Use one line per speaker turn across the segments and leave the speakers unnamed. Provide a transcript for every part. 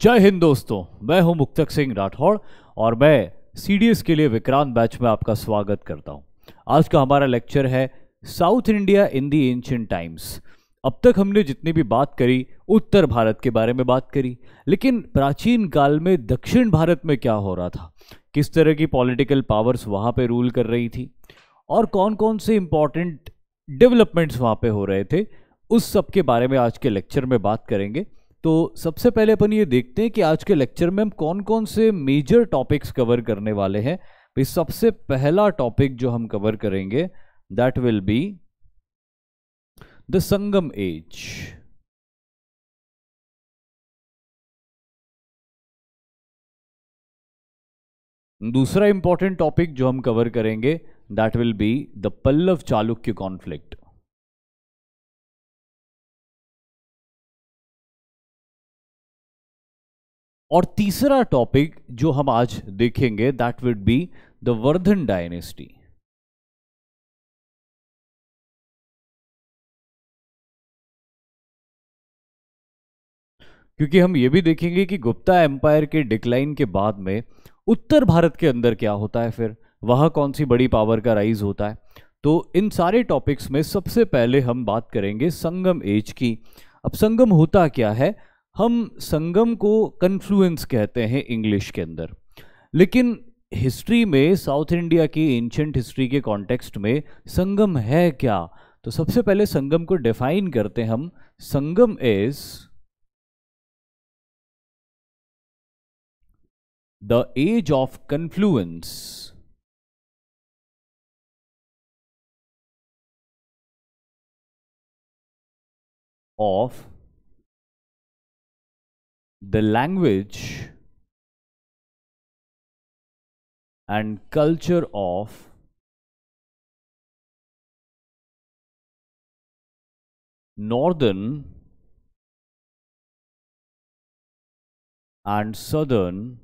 जय हिंद दोस्तों मैं हूं मुक्तक सिंह राठौड़ और मैं सी के लिए विक्रांत बैच में आपका स्वागत करता हूं आज का हमारा लेक्चर है south India in the ancient times अब तक हमने जितनी भी बात करी उत्तर भारत के बारे में बात करी लेकिन प्राचीन काल में दक्षिण भारत में क्या हो रहा था किस तरह की पॉलिटिकल पावर्स वहाँ पे रूल कर रही थी और कौन कौन से इम्पॉर्टेंट डेवलपमेंट्स वहाँ पे हो रहे थे उस सब के बारे में आज के लेक्चर में बात करेंगे तो सबसे पहले अपन ये देखते हैं कि आज के लेक्चर में हम कौन कौन से मेजर टॉपिक्स कवर करने वाले हैं भाई सबसे पहला टॉपिक जो हम कवर करेंगे that will be the Sangam age दूसरा इंपॉर्टेंट टॉपिक जो हम कवर करेंगे that will be the Pallava Chalukya conflict
और तीसरा टॉपिक जो हम आज देखेंगे that would be the Vardhan dynasty
क्योंकि हम ये भी देखेंगे कि गुप्ता एम्पायर के डिक्लाइन के बाद में उत्तर भारत के अंदर क्या होता है फिर वहाँ कौन सी बड़ी पावर का राइज होता है तो इन सारे टॉपिक्स में सबसे पहले हम बात करेंगे संगम एज की अब संगम होता क्या है हम संगम को कन्फ्लुएंस कहते हैं इंग्लिश के अंदर लेकिन हिस्ट्री में साउथ इंडिया की एंशंट हिस्ट्री के कॉन्टेक्स्ट में संगम है क्या तो सबसे पहले संगम को डिफाइन करते हैं हम Sangam is the age of
confluence of the language and culture of northern and southern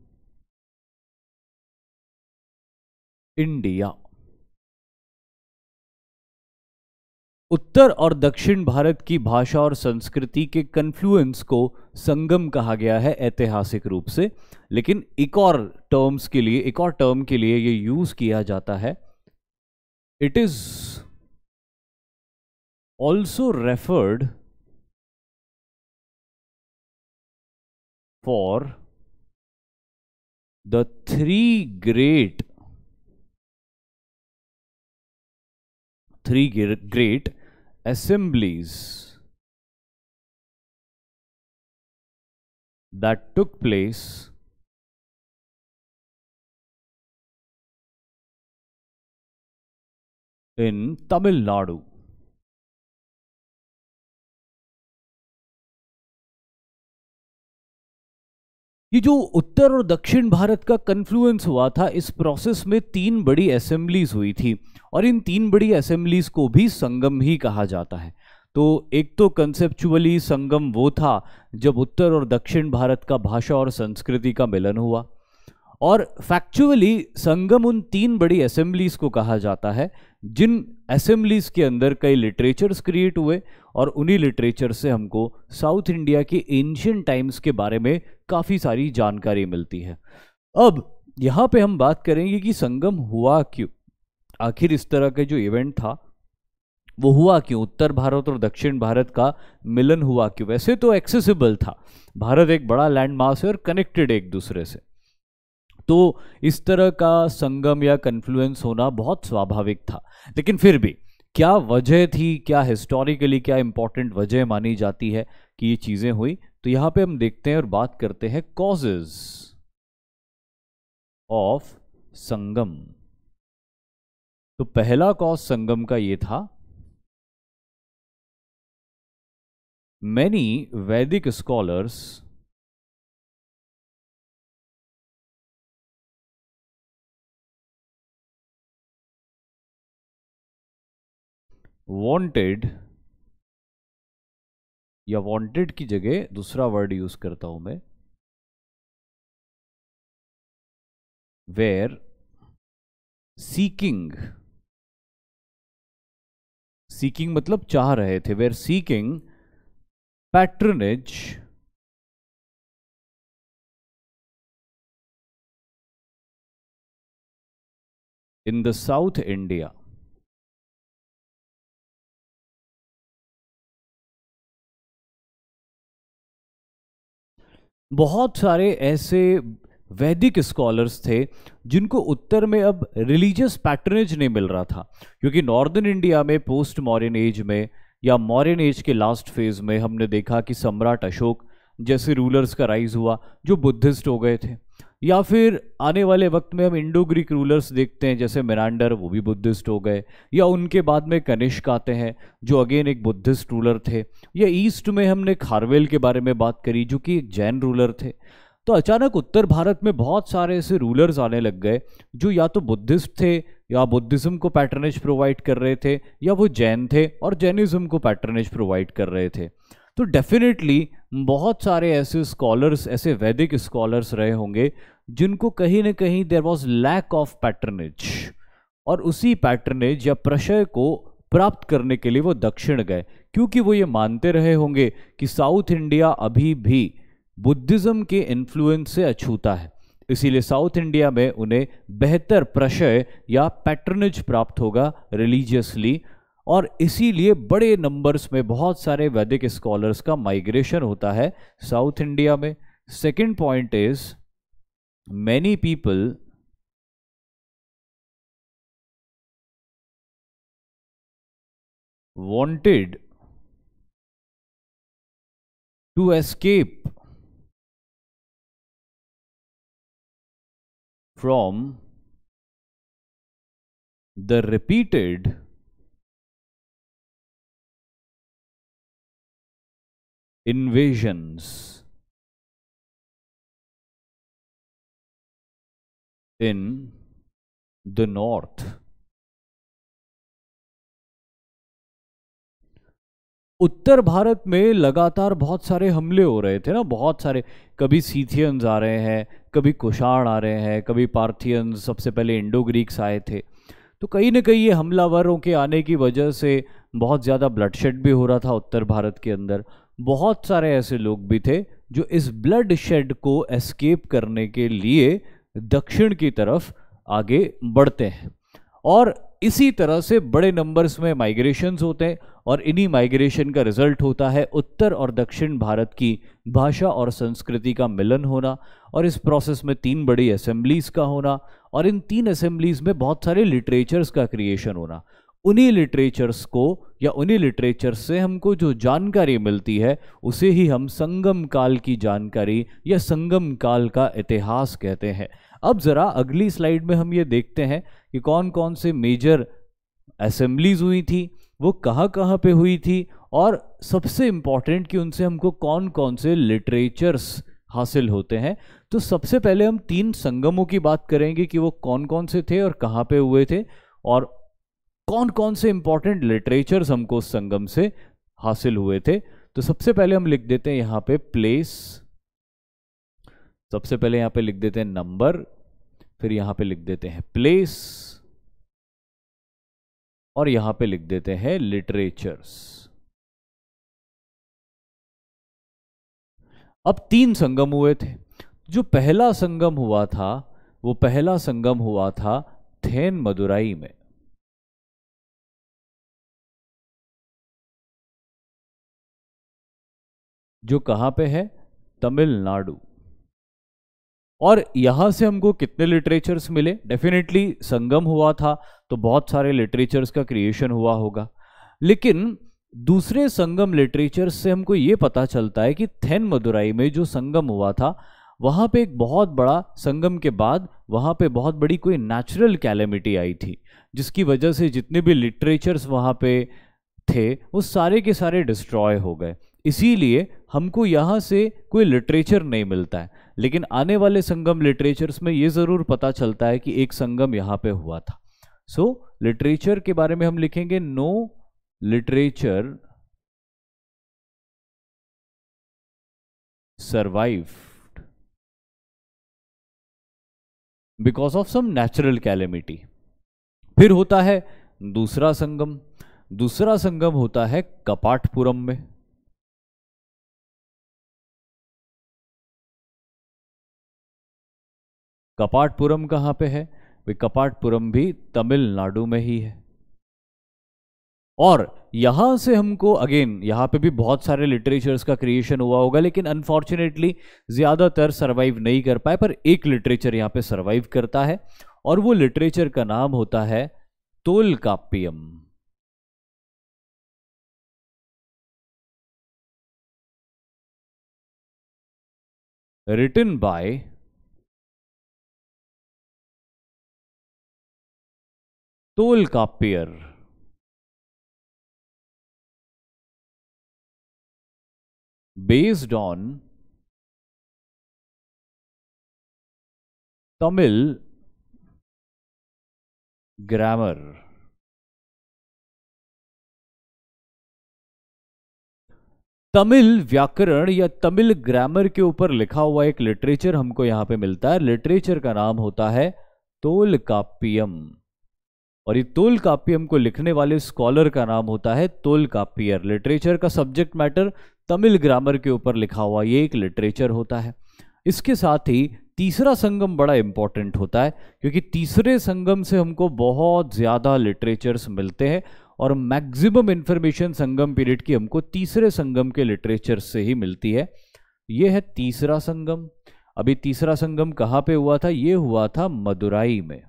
India
उत्तर और दक्षिण भारत की भाषा और संस्कृति के कन्फ्लुएंस को संगम कहा गया है ऐतिहासिक रूप से लेकिन एक और टर्म्स के लिए एक और टर्म के लिए ये यूज किया जाता है it is also referred
for the three great three great assemblies that took place in Tamil Nadu.
ये जो उत्तर और दक्षिण भारत का कन्फ्लुएंस हुआ था इस प्रोसेस में तीन बड़ी असेंबलीज हुई थी और इन तीन बड़ी असेंबलीज को भी संगम ही कहा जाता है तो एक तो कंसेप्चुअली संगम वो था जब उत्तर और दक्षिण भारत का भाषा और संस्कृति का मिलन हुआ और फैक्चुअली संगम उन तीन बड़ी असेंबलीज को कहा जाता है जिन असेंबलीज के अंदर कई लिटरेचर्स क्रिएट हुए और उन्हीं लिटरेचर से हमको साउथ इंडिया के एंशियन टाइम्स के बारे में काफ़ी सारी जानकारी मिलती है अब यहाँ पे हम बात करेंगे कि संगम हुआ क्यों आखिर इस तरह का जो इवेंट था वो हुआ क्यों उत्तर भारत और दक्षिण भारत का मिलन हुआ क्यों वैसे तो एक्सेसिबल था भारत एक बड़ा लैंड मास है और कनेक्टेड एक दूसरे से तो इस तरह का संगम या कन्फ्लुएंस होना बहुत स्वाभाविक था लेकिन फिर भी क्या वजह थी क्या हिस्टोरिकली क्या इंपॉर्टेंट वजह मानी जाती है कि ये चीज़ें हुई तो यहां पे हम देखते हैं और बात करते हैं कॉजेज ऑफ संगम तो पहला कॉज संगम का ये था
मैनी वैदिक स्कॉलर्स वॉन्टेड या वॉन्टेड की जगह दूसरा वर्ड यूज करता हूं मैं
वेर सीकिंग सीकिंग मतलब चाह रहे थे were seeking patronage
in the south India
बहुत सारे ऐसे वैदिक स्कॉलर्स थे जिनको उत्तर में अब रिलीजियस पैटर्नेज नहीं मिल रहा था क्योंकि नॉर्दर्न इंडिया में पोस्ट मॉरन एज में या मॉरन एज के लास्ट फेज में हमने देखा कि सम्राट अशोक जैसे रूलर्स का राइज हुआ जो बुद्धिस्ट हो गए थे या फिर आने वाले वक्त में हम इंडो ग्रीक रूलर्स देखते हैं जैसे मिरांडर वो भी बुद्धिस्ट हो गए या उनके बाद में कनिष्क आते हैं जो अगेन एक बुद्धिस्ट रूलर थे या ईस्ट में हमने खारवेल के बारे में बात करी जो कि एक जैन रूलर थे तो अचानक उत्तर भारत में बहुत सारे ऐसे रूलर्स आने लग गए जो या तो बुद्धिस्ट थे या बुद्धिज़्म को पैटर्नेज प्रोवाइड कर रहे थे या वो जैन थे और जैनिज़्म को पैटर्नेज प्रोवाइड कर रहे थे तो डेफिनेटली बहुत सारे ऐसे स्कॉलर्स ऐसे वैदिक स्कॉलर्स रहे होंगे जिनको कहीं ना कहीं there was lack of patronage और उसी पैटर्नेज या प्रशय को प्राप्त करने के लिए वो दक्षिण गए क्योंकि वो ये मानते रहे होंगे कि साउथ इंडिया अभी भी बुद्धिज़्म के इन्फ्लुएंस से अछूता है इसीलिए साउथ इंडिया में उन्हें बेहतर प्रशय या पैटर्नेज प्राप्त होगा रिलीजियसली और इसीलिए बड़े नंबर्स में बहुत सारे वैदिक स्कॉलर्स का माइग्रेशन होता है साउथ इंडिया में second point is many people
wanted to escape from the repeated invasions in the north.
उत्तर भारत में लगातार बहुत सारे हमले हो रहे थे ना बहुत सारे कभी सीथियंस आ रहे हैं कभी कुषाण आ रहे हैं कभी पार्थियंस सबसे पहले इंडो ग्रीक्स आए थे तो कहीं ना कहीं ये हमलावरों के आने की वजह से बहुत ज़्यादा ब्लडशेड भी हो रहा था उत्तर भारत के अंदर बहुत सारे ऐसे लोग भी थे जो इस ब्लड शेड को एस्केप करने के लिए दक्षिण की तरफ आगे बढ़ते हैं और इसी तरह से बड़े नंबर्स में माइग्रेशंस होते हैं और इन्हीं माइग्रेशन का रिजल्ट होता है उत्तर और दक्षिण भारत की भाषा और संस्कृति का मिलन होना और इस प्रोसेस में तीन बड़ी असेंबलीज का होना और इन तीन असेंबलीज में बहुत सारे लिटरेचर्स का क्रिएशन होना उन्हीं लिटरेचर्स को या उन्हीं लिटरेचर से हमको जो जानकारी मिलती है उसे ही हम संगम काल की जानकारी या संगम काल का इतिहास कहते हैं अब ज़रा अगली स्लाइड में हम ये देखते हैं कि कौन कौन से मेजर असेंबलीज हुई थी वो कहाँ कहाँ पे हुई थी और सबसे इम्पॉर्टेंट कि उनसे हमको कौन कौन से लिटरेचर्स हासिल होते हैं तो सबसे पहले हम तीन संगमों की बात करेंगे कि वो कौन कौन से थे और कहाँ पे हुए थे और कौन कौन से इंपॉर्टेंट लिटरेचर्स हमको संगम से हासिल हुए थे तो सबसे पहले हम लिख देते हैं यहां पे प्लेस सबसे पहले यहां पे लिख देते हैं नंबर फिर यहां पे लिख देते हैं प्लेस और यहां पे लिख देते हैं लिटरेचर्स अब तीन संगम हुए थे जो पहला संगम हुआ था वो पहला संगम हुआ था थेन मदुराई में
जो कहाँ पे है
तमिलनाडु और यहाँ से हमको कितने लिटरेचर्स मिले डेफिनेटली संगम हुआ था तो बहुत सारे लिटरेचर्स का क्रिएशन हुआ होगा लेकिन दूसरे संगम लिटरेचर्स से हमको ये पता चलता है कि थेन मदुराई में जो संगम हुआ था वहाँ पे एक बहुत बड़ा संगम के बाद वहाँ पे बहुत बड़ी कोई नेचुरल कैलेमिटी आई थी जिसकी वजह से जितने भी लिटरेचर्स वहाँ पे थे वो सारे के सारे डिस्ट्रॉय हो गए इसीलिए हमको यहाँ से कोई लिटरेचर नहीं मिलता है लेकिन आने वाले संगम लिटरेचर्स में ये ज़रूर पता चलता है कि एक संगम यहाँ पे हुआ था सो so, लिटरेचर के बारे में हम लिखेंगे no literature survive because of some natural calamity फिर होता है दूसरा संगम दूसरा संगम होता है कपाटपुरम में
कपाटपुरम कहाँ पे
है वे कपाटपुरम भी तमिलनाडु में ही है और यहां से हमको अगेन यहां पे भी बहुत सारे लिटरेचर्स का क्रिएशन हुआ होगा लेकिन अनफॉर्चुनेटली ज़्यादातर सरवाइव नहीं कर पाए पर एक लिटरेचर यहां पे सरवाइव करता है और वो लिटरेचर का नाम होता है तोल काप्यम
written by Tolkappiyar on Tamil grammar
Tamil व्याकरण या तमिल ग्रामर के ऊपर लिखा हुआ एक लिटरेचर हमको यहां पे मिलता है लिटरेचर का नाम होता है तोल का पीएम और ये तोल कापी हमको लिखने वाले स्कॉलर का नाम होता है तोल कापियर लिटरेचर का सब्जेक्ट मैटर तमिल ग्रामर के ऊपर लिखा हुआ ये एक लिटरेचर होता है इसके साथ ही तीसरा संगम बड़ा इम्पॉर्टेंट होता है क्योंकि तीसरे संगम से हमको बहुत ज़्यादा लिटरेचर्स मिलते हैं और मैक्सिमम इन्फॉर्मेशन संगम पीरियड की हमको तीसरे संगम के लिटरेचर से ही मिलती है ये है तीसरा संगम अभी तीसरा संगम कहाँ पे हुआ था ये हुआ था मदुराई में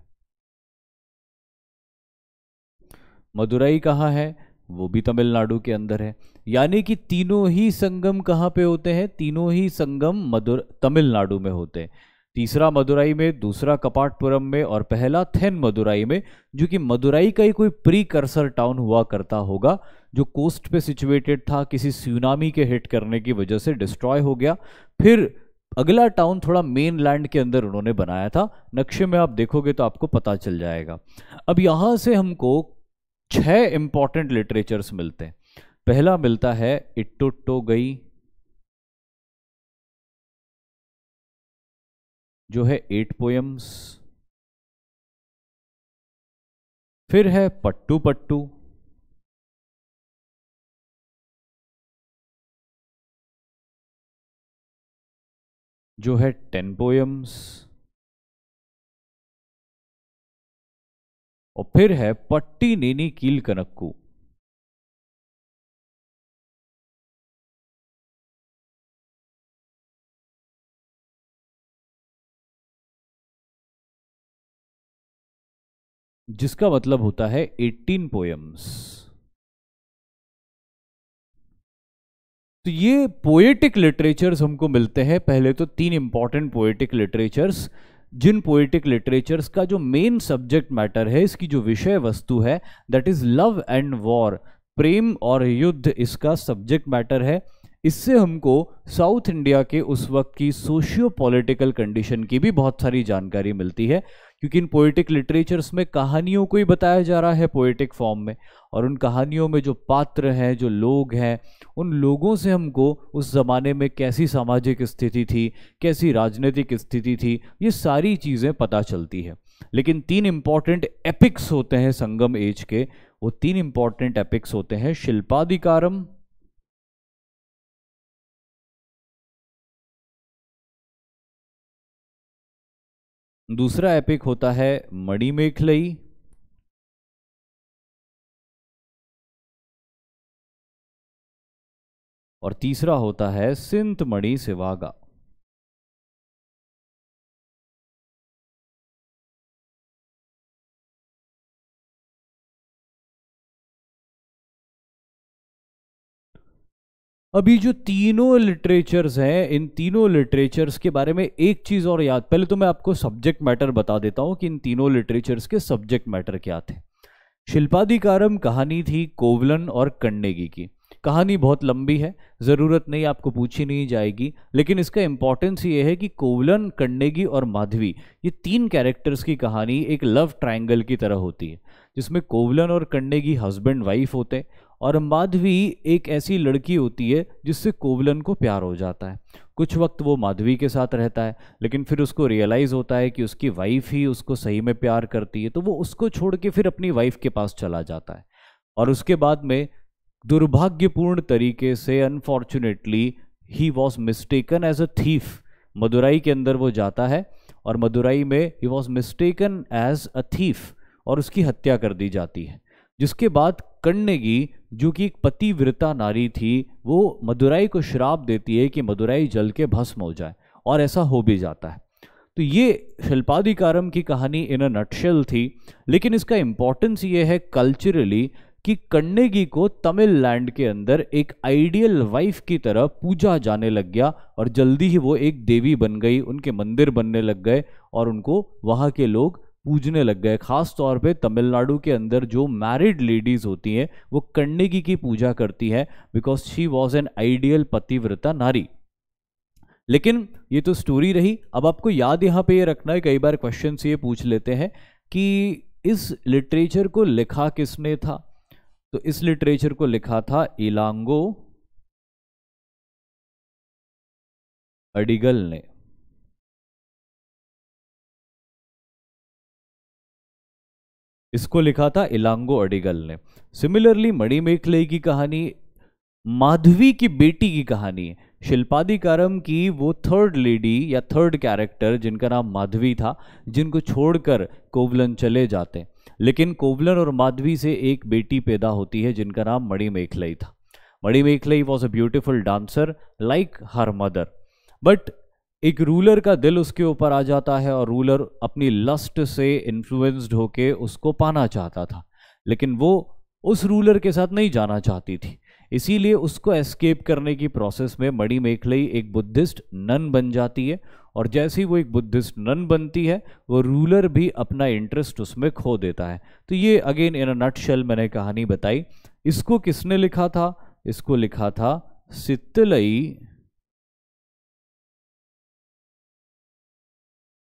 मदुरई कहाँ है वो भी तमिलनाडु के अंदर है यानी कि तीनों ही संगम कहाँ पे होते हैं तीनों ही संगम मदुर तमिलनाडु में होते हैं तीसरा मदुराई में दूसरा कपाटपुरम में और पहला थेन मदुराई में जो कि मदुराई का ही कोई प्री कर्सर टाउन हुआ करता होगा जो कोस्ट पे सिचुएटेड था किसी सुनामी के हिट करने की वजह से डिस्ट्रॉय हो गया फिर अगला टाउन थोड़ा मेन लैंड के अंदर उन्होंने बनाया था नक्शे में आप देखोगे तो आपको पता चल जाएगा अब यहाँ से हमको छह इंपॉर्टेंट लिटरेचर्स मिलते हैं पहला मिलता है इट्टो गई
जो है एट पोएम्स फिर है पट्टू पट्टू जो है टेन पोएम्स और फिर है पट्टी नीनी कील कनक्कू जिसका मतलब होता है 18 पोएम्स
तो ये पोएटिक लिटरेचर्स हमको मिलते हैं पहले तो तीन इंपॉर्टेंट पोएटिक लिटरेचर्स जिन पोइटिक लिटरेचर्स का जो मेन सब्जेक्ट मैटर है इसकी जो विषय वस्तु है that is love and war प्रेम और युद्ध इसका सब्जेक्ट मैटर है इससे हमको साउथ इंडिया के उस वक्त की सोशियो पॉलिटिकल कंडीशन की भी बहुत सारी जानकारी मिलती है क्योंकि इन पोइटिक लिटरेचर्स में कहानियों को ही बताया जा रहा है पोइटिक फॉर्म में और उन कहानियों में जो पात्र हैं जो लोग हैं उन लोगों से हमको उस ज़माने में कैसी सामाजिक स्थिति थी कैसी राजनीतिक स्थिति थी ये सारी चीज़ें पता चलती है लेकिन तीन इम्पॉर्टेंट एपिक्स होते हैं संगम एज के वो तीन इम्पॉर्टेंट एपिक्स होते हैं शिल्पाधिकारम
दूसरा एपिक होता है मणिमेखलई और तीसरा होता है सिंतमणि सिवागा
अभी जो तीनों लिटरेचर्स हैं इन तीनों लिटरेचर्स के बारे में एक चीज़ और याद पहले तो मैं आपको सब्जेक्ट मैटर बता देता हूँ कि इन तीनों लिटरेचर्स के सब्जेक्ट मैटर क्या थे शिल्पाधिकारम कहानी थी कोवलन और कन्नेगी की कहानी बहुत लंबी है ज़रूरत नहीं आपको पूछी नहीं जाएगी लेकिन इसका इंपॉर्टेंस ये है कि कोवलन कन्नेगी और माधवी ये तीन कैरेक्टर्स की कहानी एक लव ट्रायंगल की तरह होती है जिसमें कोवलन और कन्नेगी हस्बैंड वाइफ होते हैं और माधवी एक ऐसी लड़की होती है जिससे कोवलन को प्यार हो जाता है कुछ वक्त वो माधवी के साथ रहता है लेकिन फिर उसको रियलाइज़ होता है कि उसकी वाइफ ही उसको सही में प्यार करती है तो वो उसको छोड़ के फिर अपनी वाइफ के पास चला जाता है और उसके बाद में दुर्भाग्यपूर्ण तरीके से अनफॉर्चुनेटली ही was mistaken as a thief Madurai के अंदर वो जाता है और मदुराई में ही was mistaken as a thief और उसकी हत्या कर दी जाती है जिसके बाद कण्णगी जो कि एक पतिव्रता नारी थी वो मदुराई को श्राप देती है कि मदुराई जल के भस्म हो जाए और ऐसा हो भी जाता है तो ये शिल्पाधिकारम की कहानी इन अ नटशेल थी लेकिन इसका इम्पोर्टेंस ये है कल्चरली कि कन्नेगी को तमिल लैंड के अंदर एक आइडियल वाइफ की तरह पूजा जाने लग गया और जल्दी ही वो एक देवी बन गई उनके मंदिर बनने लग गए और उनको वहाँ के लोग पूजने लग गए खास तौर पे तमिलनाडु के अंदर जो मैरिड लेडीज़ होती हैं वो कन्नेगी की पूजा करती हैं because she was an ideal पतिव्रता नारी लेकिन ये तो स्टोरी रही अब आपको याद यहाँ पे ये रखना है कई बार क्वेश्चन ये पूछ लेते हैं कि इस लिटरेचर को लिखा किसने था तो इस लिटरेचर को लिखा था इलांगो
अडिगल ने
इसको लिखा था इलांगो अडिगल ने सिमिलरली मणिमेखले की कहानी माधवी की बेटी की कहानी कारम की वो थर्ड लेडी या थर्ड कैरेक्टर जिनका नाम माधवी था जिनको छोड़कर कोवलन चले जाते लेकिन कोवलन और माधवी से एक बेटी पैदा होती है जिनका नाम मणि मेखलई था Manimekalai was a beautiful dancer like her mother but एक रूलर का दिल उसके ऊपर आ जाता है और रूलर अपनी लस्ट से इन्फ्लुएंस्ड होके उसको पाना चाहता था लेकिन वो उस रूलर के साथ नहीं जाना चाहती थी इसीलिए उसको एस्केप करने की प्रोसेस में मणि मेखलई एक बुद्धिस्ट नन बन जाती है और जैसे ही वो एक बुद्धिस्ट नन बनती है वो रूलर भी अपना इंटरेस्ट उसमें खो देता है तो ये again in a nut shell मैंने कहानी बताई इसको किसने लिखा था इसको लिखा था सितलई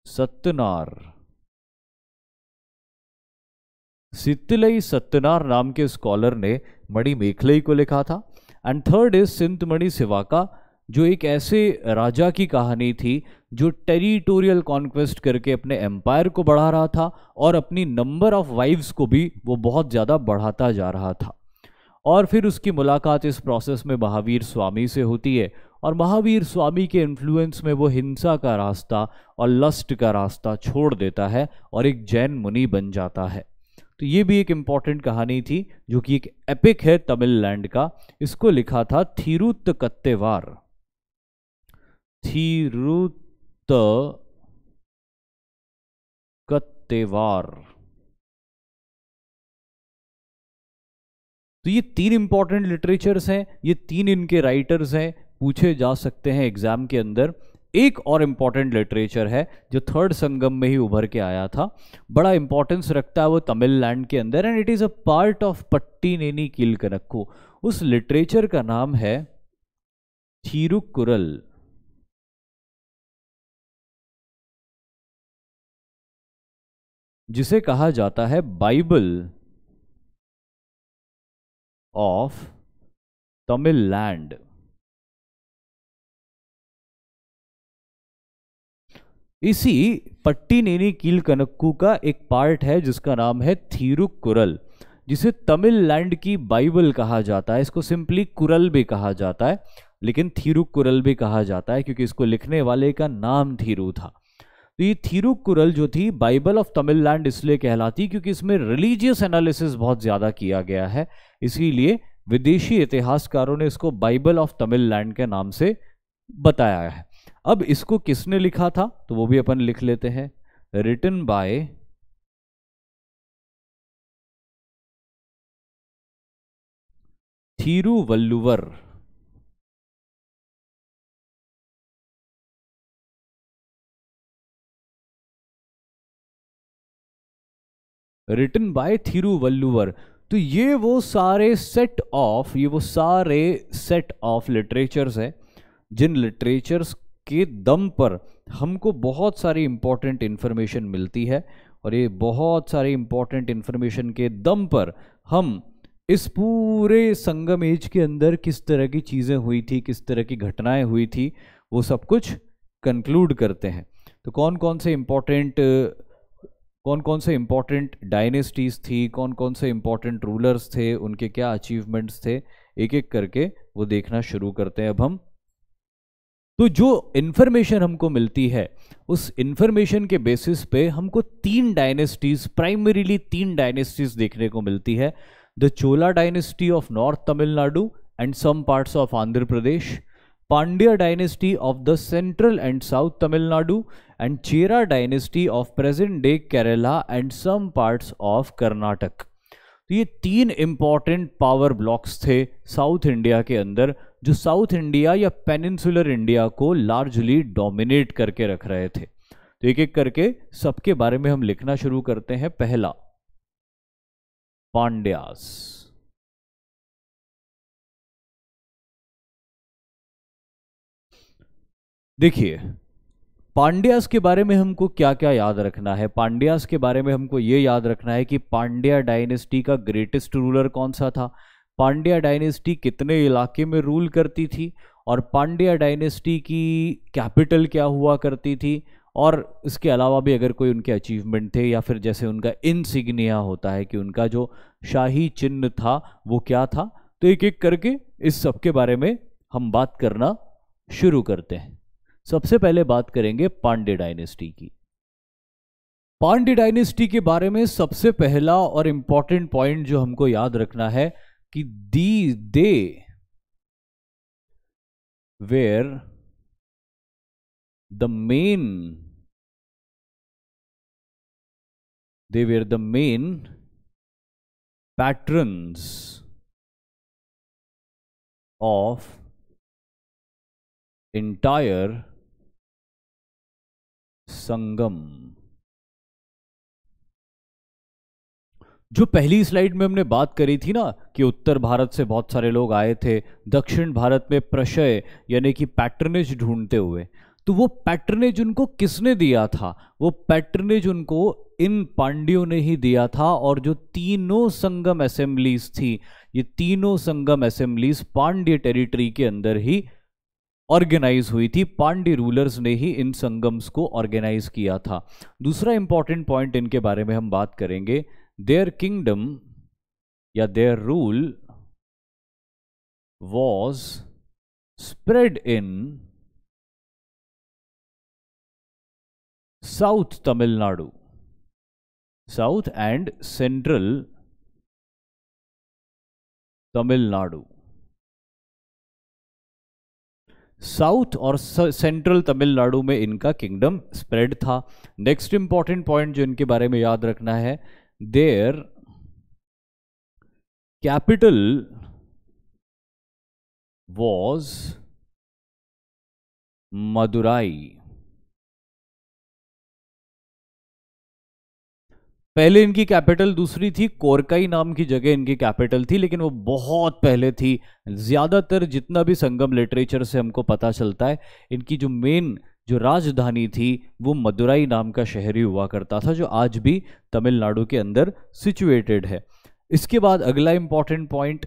सत्यनार
सित्तिलई सत्यनार नाम के स्कॉलर ने मणि मेखलई को लिखा था and third is Chintamani Sivaka जो एक ऐसे राजा की कहानी थी जो टेरिटोरियल कॉन्क्वेस्ट करके अपने एम्पायर को बढ़ा रहा था और अपनी नंबर ऑफ वाइव्स को भी वो बहुत ज़्यादा बढ़ाता जा रहा था और फिर उसकी मुलाकात इस प्रोसेस में महावीर स्वामी से होती है और महावीर स्वामी के इन्फ्लुएंस में वो हिंसा का रास्ता और लस्ट का रास्ता छोड़ देता है और एक जैन मुनि बन जाता है तो ये भी एक इम्पॉर्टेंट कहानी थी जो कि एक एपिक है तमिल लैंड का इसको लिखा था थीरुत कत्तेवार थीरुत कत्तेवार तो ये तीन इंपॉर्टेंट लिटरेचर्स हैं ये तीन इनके राइटर्स हैं पूछे जा सकते हैं एग्जाम के अंदर एक और इम्पॉर्टेंट लिटरेचर है जो थर्ड संगम में ही उभर के आया था बड़ा इंपॉर्टेंस रखता है वो तमिल लैंड के अंदर and it is a part of नेनी किल कनक्को उस लिटरेचर का नाम है थीरुकुरल
जिसे कहा जाता है बाइबल ऑफ तमिल लैंड
इसी पट्टी नेनी कील कनक्कू का एक पार्ट है जिसका नाम है थीरुकुरल जिसे तमिल लैंड की बाइबल कहा जाता है इसको सिंपली कुरल भी कहा जाता है लेकिन थीरुकुरल भी कहा जाता है क्योंकि इसको लिखने वाले का नाम थीरु था तो ये थीरुकुरल जो थी बाइबल ऑफ तमिल लैंड इसलिए कहलाती क्योंकि इसमें रिलीजियस एनालिसिस बहुत ज़्यादा किया गया है इसीलिए विदेशी इतिहासकारों ने इसको बाइबल ऑफ तमिल लैंड के नाम से बताया है अब इसको किसने लिखा था तो वो भी अपन लिख लेते हैं written by
Thiruvalluvar
written by Thiruvalluvar तो ये वो सारे सेट ऑफ ये वो सारे सेट ऑफ लिटरेचर्स हैं जिन लिटरेचर्स के दम पर हमको बहुत सारी इम्पॉर्टेंट इन्फॉर्मेशन मिलती है और ये बहुत सारी इम्पॉर्टेंट इन्फॉर्मेशन के दम पर हम इस पूरे संगम एज के अंदर किस तरह की चीज़ें हुई थी किस तरह की घटनाएं हुई थी वो सब कुछ कंक्लूड करते हैं तो कौन कौन से इम्पोर्टेंट कौन कौन से इम्पॉर्टेंट डायनेस्टीज़ थी कौन कौन से इम्पॉर्टेंट रूलर्स थे उनके क्या अचीवमेंट्स थे एक एक करके वो देखना शुरू करते हैं अब हम तो जो इन्फॉर्मेशन हमको मिलती है उस इन्फॉर्मेशन के बेसिस पे हमको तीन डायनेस्टीज प्राइमरीली तीन डायनेस्टीज देखने को मिलती है the Chola dynasty of north Tamil Nadu and some parts of Andhra Pradesh Pandya dynasty of the central and south Tamil Nadu and Chera dynasty of present day Kerala and some parts of Karnataka तो ये तीन इम्पॉर्टेंट पावर ब्लॉक्स थे साउथ इंडिया के अंदर जो साउथ इंडिया या पेनिनसुलर इंडिया को largely dominate करके रख रहे थे तो एक एक करके सबके बारे में हम लिखना शुरू करते हैं पहला पांड्यास देखिए पांड्यास के बारे में हमको क्या क्या याद रखना है पांड्यास के बारे में हमको ये याद रखना है कि पांड्या डायनेस्टी का ग्रेटेस्ट रूलर कौन सा था पांड्या डायनेस्टी कितने इलाके में रूल करती थी और पांड्या डायनेस्टी की कैपिटल क्या हुआ करती थी और इसके अलावा भी अगर कोई उनके अचीवमेंट थे या फिर जैसे उनका इनसिग्निया होता है कि उनका जो शाही चिन्ह था वो क्या था तो एक एक करके इस सब के बारे में हम बात करना शुरू करते हैं सबसे पहले बात करेंगे पांडे डायनेस्टी की पांडे डायनेस्टी के बारे में सबसे पहला और इम्पॉर्टेंट पॉइंट जो हमको याद रखना है कि these they were
the main they were the main patrons of entire sangam
जो पहली स्लाइड में हमने बात करी थी ना कि उत्तर भारत से बहुत सारे लोग आए थे दक्षिण भारत में प्रशय यानी कि पैटर्नेज ढूंढते हुए तो वो पैटर्नेज उनको किसने दिया था वो पैटर्नेज उनको इन पांड्यों ने ही दिया था और जो तीनों संगम असेंबलीज थी ये तीनों संगम असेंबलीज पांड्य टेरिटरी के अंदर ही ऑर्गेनाइज हुई थी पांड्य रूलर्स ने ही इन संगम्स को ऑर्गेनाइज किया था दूसरा इंपॉर्टेंट पॉइंट इनके बारे में हम बात करेंगे their kingdom या their rule was spread in
south tamil nadu south and central tamil
nadu south और सेंट्रल तमिलनाडु में इनका किंगडम स्प्रेड था नेक्स्ट इंपॉर्टेंट पॉइंट जो इनके बारे में याद रखना है their capital
was
मदुराई पहले इनकी कैपिटल दूसरी थी कोरकाई नाम की जगह इनकी कैपिटल थी लेकिन वो बहुत पहले थी ज़्यादातर जितना भी संगम लिटरेचर से हमको पता चलता है इनकी जो मेन जो राजधानी थी वो मदुराई नाम का शहर ही हुआ करता था जो आज भी तमिलनाडु के अंदर सिचुएटेड है इसके बाद अगला important point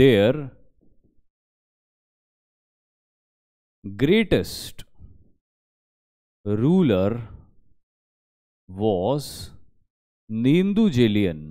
their
greatest ruler was Nedunjeliyan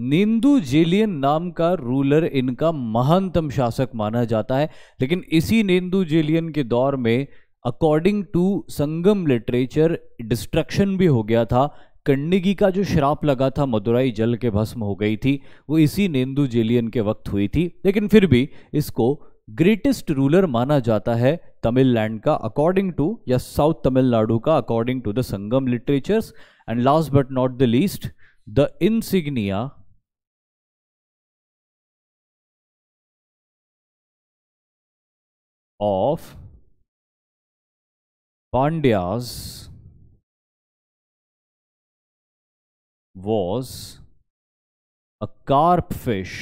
Nedunjeliyan नाम का रूलर इनका महानतम शासक माना जाता है लेकिन इसी निंदु जेलियन के दौर में according to Sangam literature destruction भी हो गया था कंडिगी का जो श्राप लगा था मदुराई जल के भस्म हो गई थी वो इसी नेंदू जेलियन के वक्त हुई थी लेकिन फिर भी इसको ग्रेटेस्ट रूलर माना जाता है तमिल लैंड का अकॉर्डिंग टू या साउथ तमिलनाडु का according to the Sangam literatures and last but not the least the insignia
of Pandya's was a carp fish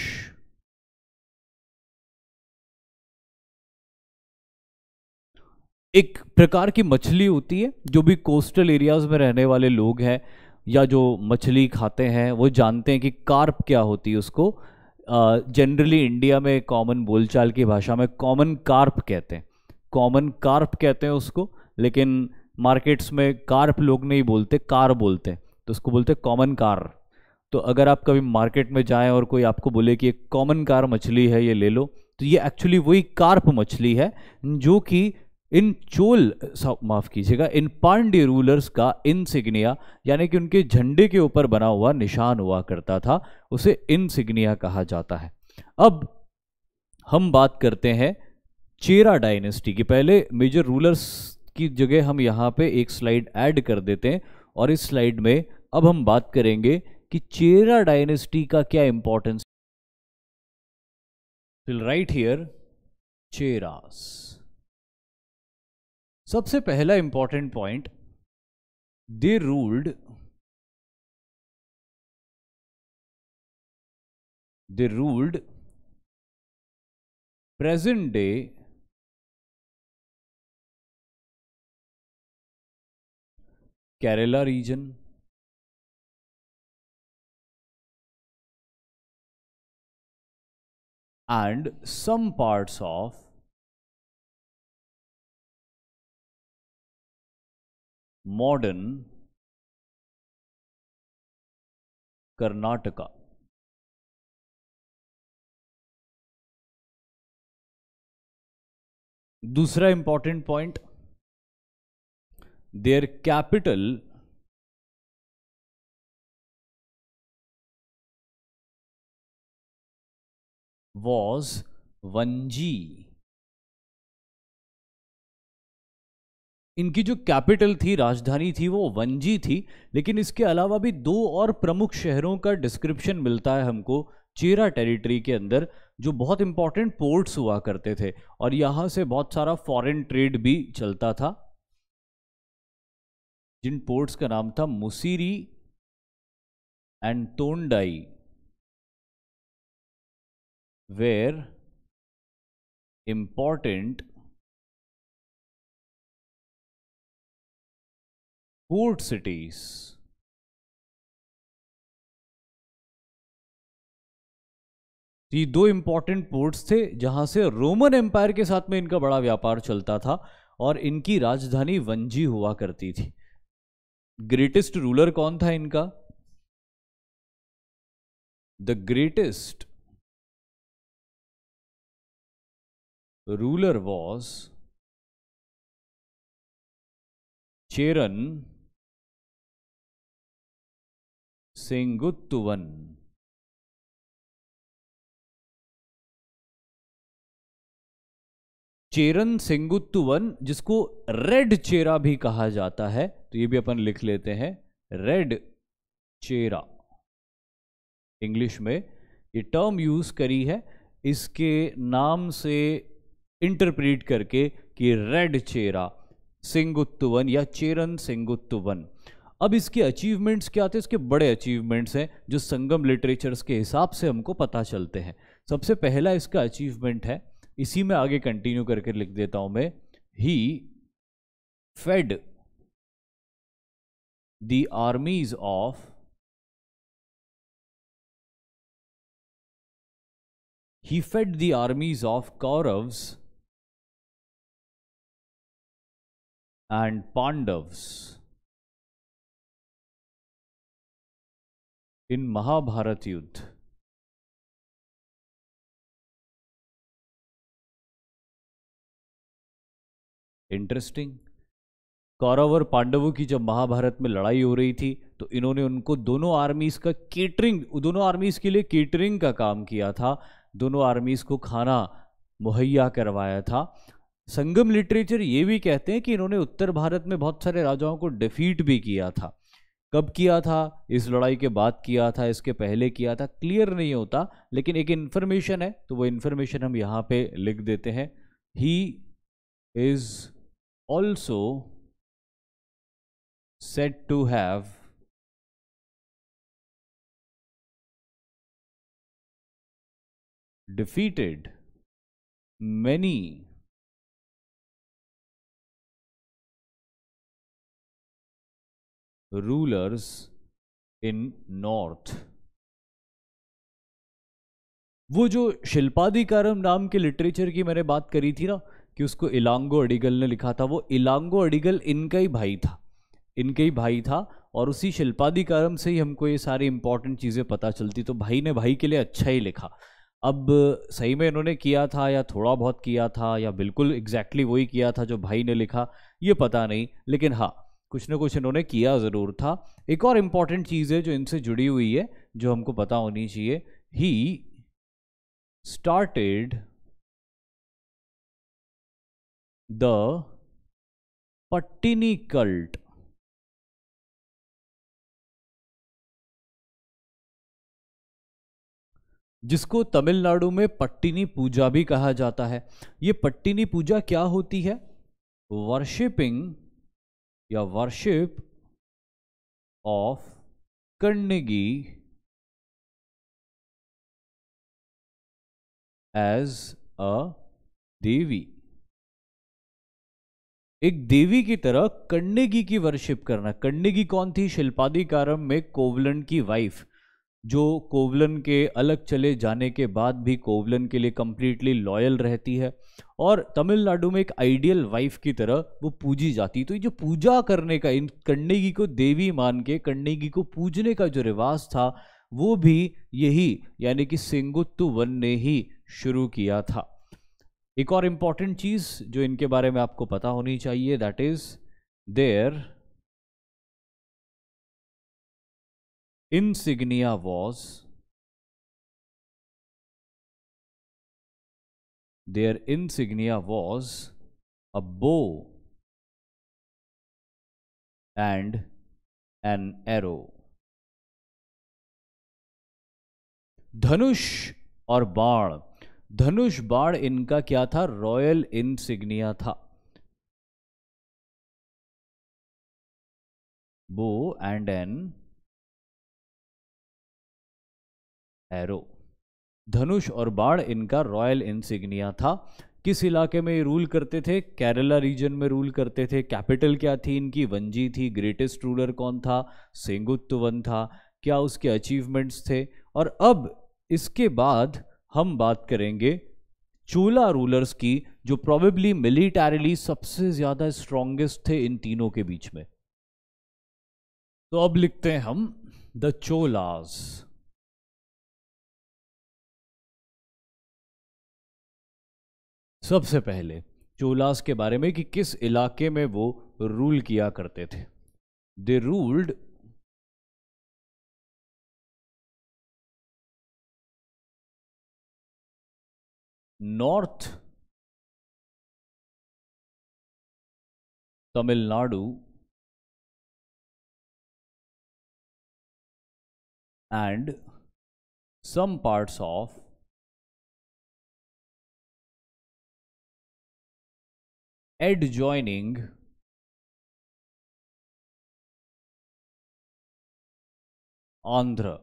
एक प्रकार की मछली होती है जो भी कोस्टल एरियाज में रहने वाले लोग हैं या जो मछली खाते हैं वो जानते हैं कि कार्प क्या होती है उसको जनरली इंडिया में कॉमन बोलचाल की भाषा में कॉमन कार्प कहते हैं कॉमन कार्प कहते हैं उसको लेकिन मार्केट्स में कार्प लोग नहीं बोलते कार बोलते हैं तो उसको बोलते हैं कॉमन कार तो अगर आप कभी मार्केट में जाएं और कोई आपको बोले कि एक कॉमन कार मछली है ये ले लो तो ये एक्चुअली वही कार्प मछली है जो कि इन चोल माफ कीजिएगा इन पांड्य रूलर्स का इनसिग्निया यानी कि उनके झंडे के ऊपर बना हुआ निशान हुआ करता था उसे इनसिग्निया कहा जाता है अब हम बात करते हैं चेरा डायनेस्टी की पहले मेजर रूलर्स की जगह हम यहाँ पे एक स्लाइड ऐड कर देते हैं और इस स्लाइड में अब हम बात करेंगे कि चेरा डायनेस्टी का क्या इंपॉर्टेंस राइट हियर चेरास
सबसे पहला important point they ruled they ruled present day Kerala region and some parts of modern Karnataka दूसरा important point their capital was Vanji
इनकी जो कैपिटल थी राजधानी थी वो वंजी थी लेकिन इसके अलावा भी दो और प्रमुख शहरों का डिस्क्रिप्शन मिलता है हमको चेरा टेरिटरी के अंदर जो बहुत इंपॉर्टेंट पोर्ट्स हुआ करते थे और यहाँ से बहुत सारा फॉरेन ट्रेड भी चलता था जिन पोर्ट्स का नाम था Muziris and Tondi
were important port cities
तो ये दो इंपॉर्टेंट पोर्ट्स थे जहां से रोमन एम्पायर के साथ में इनका बड़ा व्यापार चलता था और इनकी राजधानी वंजी हुआ करती थी ग्रेटेस्ट रूलर कौन था इनका the greatest
ruler was Cheran Senguttuvan
Cheran Senguttuvan जिसको रेड चेरा भी कहा जाता है तो ये भी अपन लिख लेते हैं रेड चेरा इंग्लिश में ये टर्म यूज करी है इसके नाम से इंटरप्रीट करके कि रेड चेरा सिंगुत्तुवन या चेरन सिंगुत्तुवन अब इसके अचीवमेंट्स क्या थे इसके बड़े अचीवमेंट्स हैं जो संगम लिटरेचर्स के हिसाब से हमको पता चलते हैं सबसे पहला इसका अचीवमेंट है इसी में आगे कंटिन्यू करके लिख देता हूं मैं he fed the
armies of he fed the armies of Kauravs and Pandavs. इन महाभारत युद्ध
इंटरेस्टिंग कौरव और पांडवों की जब महाभारत में लड़ाई हो रही थी तो इन्होंने उनको दोनों आर्मीज का केटरिंग दोनों आर्मीज के लिए केटरिंग का काम किया था दोनों आर्मीज को खाना मुहैया करवाया था संगम लिटरेचर ये भी कहते हैं कि इन्होंने उत्तर भारत में बहुत सारे राजाओं को डिफीट भी किया था कब किया था इस लड़ाई के बाद किया था इसके पहले किया था क्लियर नहीं होता लेकिन एक इन्फॉर्मेशन है तो वो इन्फॉर्मेशन हम यहाँ पे लिख देते हैं he is also said to have
defeated many rulers
in north वो जो शिल्पाधिकारम नाम के लिटरेचर की मैंने बात करी थी ना कि उसको इलांगो अडिगल ने लिखा था वो इलांगो अडिगल इनका ही भाई था इनके ही भाई था और उसी शिल्पाधिकारम से ही हमको ये सारी इंपॉर्टेंट चीज़ें पता चलती तो भाई ने भाई के लिए अच्छा ही लिखा अब सही में इन्होंने किया था या थोड़ा बहुत किया था या बिल्कुल एग्जैक्टली exactly वही किया था जो भाई ने लिखा ये पता नहीं लेकिन हाँ कुछ ना कुछ इन्होंने किया ज़रूर था एक और इम्पॉर्टेंट चीज़ है जो इनसे जुड़ी हुई है जो हमको पता होनी चाहिए he started
the Pattini cult
जिसको तमिलनाडु में पट्टिनी पूजा भी कहा जाता है ये पट्टिनी पूजा क्या होती है वर्शिपिंग या worship
of Kannagi
as a devi एक देवी की तरह कर्णगी की वर्शिप करना कर्णगी कौन थी शिल्पादी कारम में कोवलन की वाइफ जो कोवलन के अलग चले जाने के बाद भी कोवलन के लिए कम्प्लीटली लॉयल रहती है और तमिलनाडु में एक आइडियल वाइफ की तरह वो पूजी जाती तो ये जो पूजा करने का इन कन्नेगी को देवी मान के कन्नेगी को पूजने का जो रिवाज था वो भी यही यानी कि सिंगुत्तु वन ने ही शुरू किया था एक और इम्पॉर्टेंट चीज़ जो इनके बारे में आपको पता होनी चाहिए that is their
insignia was their insignia was a bow and an
arrow धनुष और बाण धनुष बाण इनका क्या था रॉयल इनसिग्निया था बो एंड एन एरो धनुष और बाढ़ इनका रॉयल इंसिग्निया था किस इलाके में ये रूल करते थे केरला रीजन में रूल करते थे कैपिटल क्या थी इनकी वंजी थी ग्रेटेस्ट रूलर कौन था वन था क्या उसके अचीवमेंट्स थे और अब इसके बाद हम बात करेंगे चोला रूलर्स की जो प्रॉबेबली मिलिटरीली सबसे ज़्यादा स्ट्रॉन्गेस्ट थे इन तीनों के बीच में तो अब लिखते हैं हम द चोलाज़ सबसे पहले चोलास के बारे में कि किस इलाके में वो रूल किया करते थे they ruled
north Tamil Nadu and some parts of adjoining Andhra.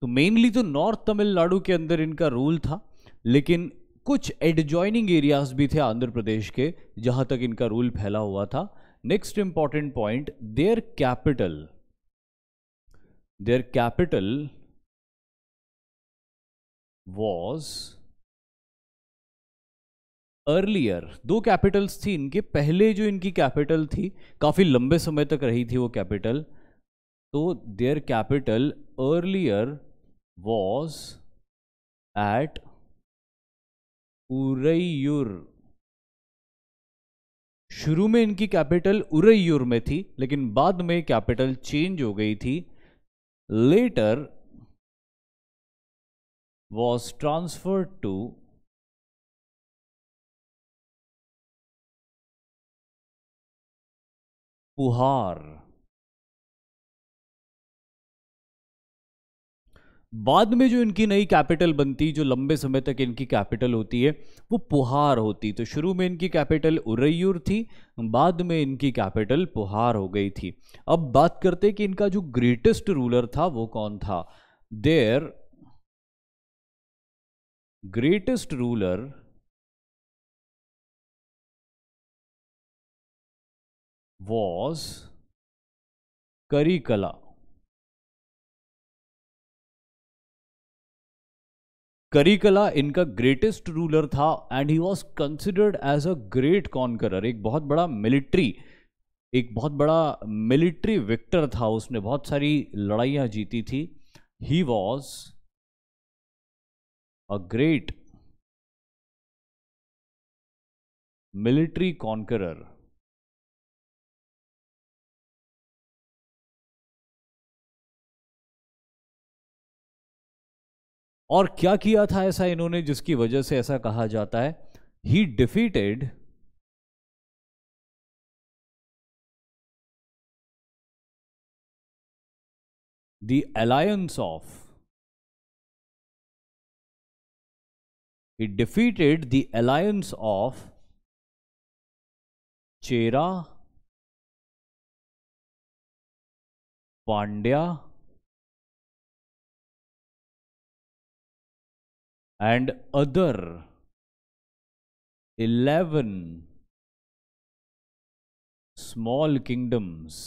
तो मेनली तो नॉर्थ तमिलनाडु के अंदर इनका रूल था लेकिन कुछ एडजॉइनिंग एरियाज भी थे आंध्र प्रदेश के जहां तक इनका रूल फैला हुआ था next important point their capital their capital was earlier दो कैपिटल्स थी इनके पहले जो इनकी कैपिटल थी काफ़ी लंबे समय तक रही थी वो कैपिटल तो their capital earlier was at
Uraiyur
शुरू में इनकी कैपिटल उरैयूर में थी लेकिन बाद में कैपिटल चेंज हो गई थी later was transferred to Puhar बाद में जो इनकी नई कैपिटल बनती जो लंबे समय तक इनकी कैपिटल होती है वो पुहार होती तो शुरू में इनकी कैपिटल उरैयूर थी बाद में इनकी कैपिटल पुहार हो गई थी अब बात करते कि इनका जो ग्रेटेस्ट रूलर था वो कौन था their greatest ruler
was Karikala.
Karikala इनका ग्रेटेस्ट रूलर था and he was considered as a great conqueror एक बहुत बड़ा मिलिट्री एक बहुत बड़ा मिलिट्री विक्टर था उसने बहुत सारी लड़ाइयाँ जीती थी he was a great
military conqueror और क्या किया था ऐसा इन्होंने जिसकी वजह से ऐसा कहा जाता है he defeated the alliance of He defeated the alliance of Chera, Pandya, and other 11 small kingdoms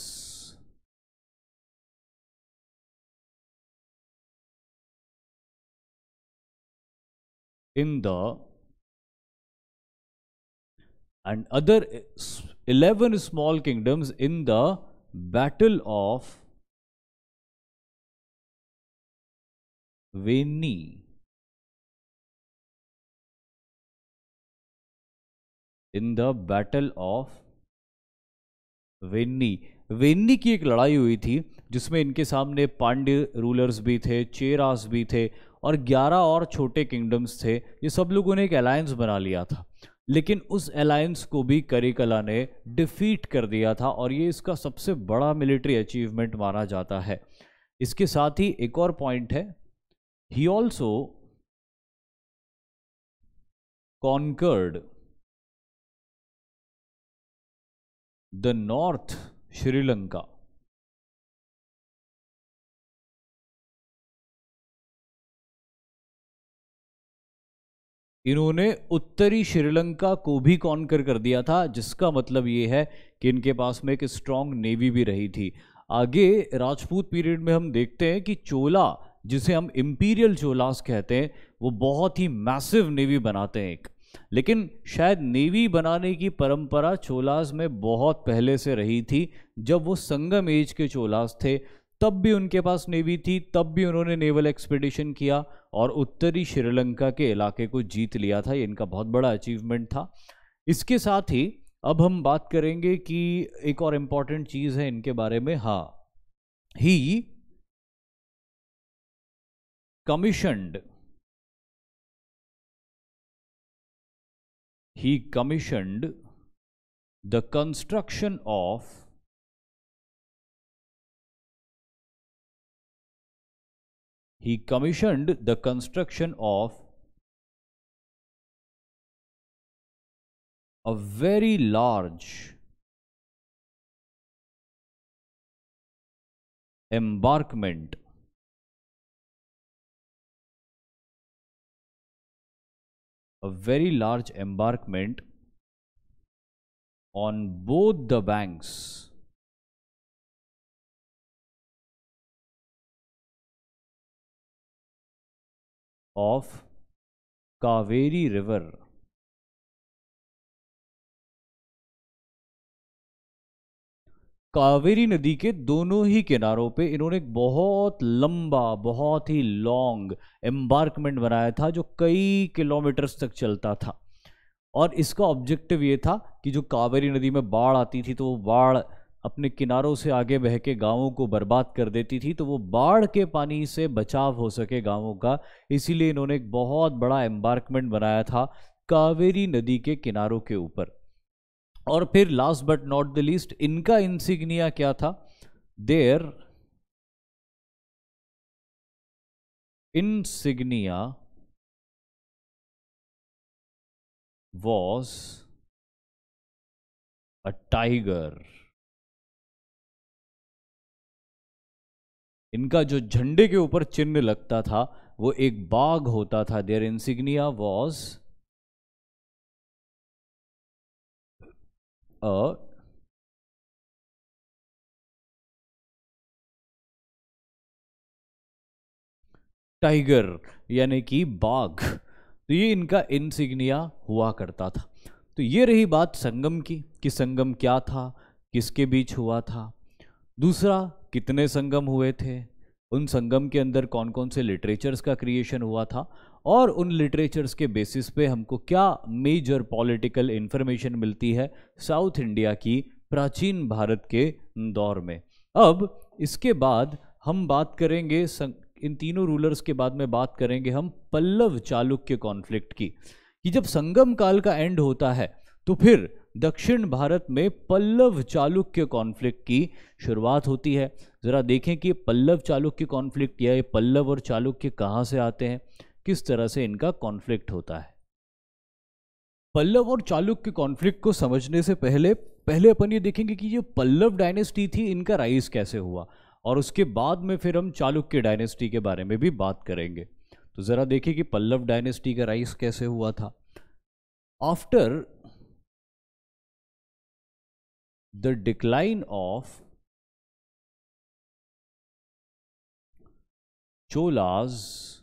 in the and other 11 small kingdoms in the battle of Veni.
In the battle of Venni Venni की एक लड़ाई हुई थी जिसमें इनके सामने Pandya rulers भी थे चेरास भी थे और 11 और छोटे किंगडम्स थे ये सब लोगों ने एक अलायंस बना लिया था लेकिन उस अलायंस को भी करिकला ने डिफीट कर दिया था और ये इसका सबसे बड़ा मिलिट्री अचीवमेंट माना जाता है इसके साथ ही एक और पॉइंट है he also conquered
the north Sri Lanka
इन्होंने उत्तरी श्रीलंका को भी कॉन्कर कर दिया था जिसका मतलब ये है कि इनके पास में एक स्ट्रांग नेवी भी रही थी आगे राजपूत पीरियड में हम देखते हैं कि चोला जिसे हम इम्पीरियल चोलास कहते हैं वो बहुत ही मैसिव नेवी बनाते हैं एक लेकिन शायद नेवी बनाने की परंपरा चोलास में बहुत पहले से रही थी जब वो संगम एज के चोलास थे तब भी उनके पास नेवी थी तब भी उन्होंने नेवल एक्सपेडिशन किया और उत्तरी श्रीलंका के इलाके को जीत लिया था ये इनका बहुत बड़ा अचीवमेंट था इसके साथ ही अब हम बात करेंगे कि एक और इम्पॉर्टेंट चीज़ है इनके बारे में हाँ he
commissioned he commissioned the construction of he commissioned the construction of a very large embankment a very large embankment on both the banks of Kaveri River.
Kaveri नदी के दोनों ही किनारों पे इन्होंने एक बहुत लंबा बहुत ही लॉन्ग एम्बार्कमेंट बनाया था जो कई किलोमीटर्स तक चलता था और इसका ऑब्जेक्टिव ये था कि जो कावेरी नदी में बाढ़ आती थी तो वो बाढ़ अपने किनारों से आगे बह के गाँवों को बर्बाद कर देती थी तो वो बाढ़ के पानी से बचाव हो सके गाँवों का इसीलिए इन्होंने एक बहुत बड़ा एम्बार्कमेंट बनाया था कावेरी नदी के किनारों के ऊपर और फिर last but not the least इनका इंसिग्निया क्या था there
insignia was a tiger
इनका जो झंडे के ऊपर चिन्ह लगता था वो एक बाघ होता था देयर इंसिग्निया वॉज टाइगर यानी कि बाघ तो ये इनका इंसिग्निया हुआ करता था तो ये रही बात संगम की कि संगम क्या था किसके बीच हुआ था दूसरा कितने संगम हुए थे उन संगम के अंदर कौन कौन से लिटरेचर्स का क्रिएशन हुआ था और उन लिटरेचर्स के बेसिस पे हमको क्या मेजर पॉलिटिकल इन्फॉर्मेशन मिलती है साउथ इंडिया की प्राचीन भारत के दौर में अब इसके बाद हम बात करेंगे इन तीनों रूलर्स के बाद में बात करेंगे हम पल्लव चालुक्य कॉन्फ्लिक्ट की कि जब संगम काल का एंड होता है तो फिर दक्षिण भारत में पल्लव चालुक्य कॉन्फ्लिक्ट की शुरुआत होती है ज़रा देखें कि पल्लव चालुक्य कॉन्फ्लिक्ट या ये पल्लव और चालुक्य कहाँ से आते हैं किस तरह से इनका कॉन्फ्लिक्ट होता है पल्लव और चालुक्य कॉन्फ्लिक्ट को समझने से पहले पहले अपन ये देखेंगे कि जो पल्लव डायनेस्टी थी इनका राइज कैसे हुआ और उसके बाद में फिर हम चालुक्य डायनेस्टी के बारे में भी बात करेंगे तो ज़रा देखिए कि पल्लव डायनेस्टी का राइज कैसे हुआ था after the decline of
Cholas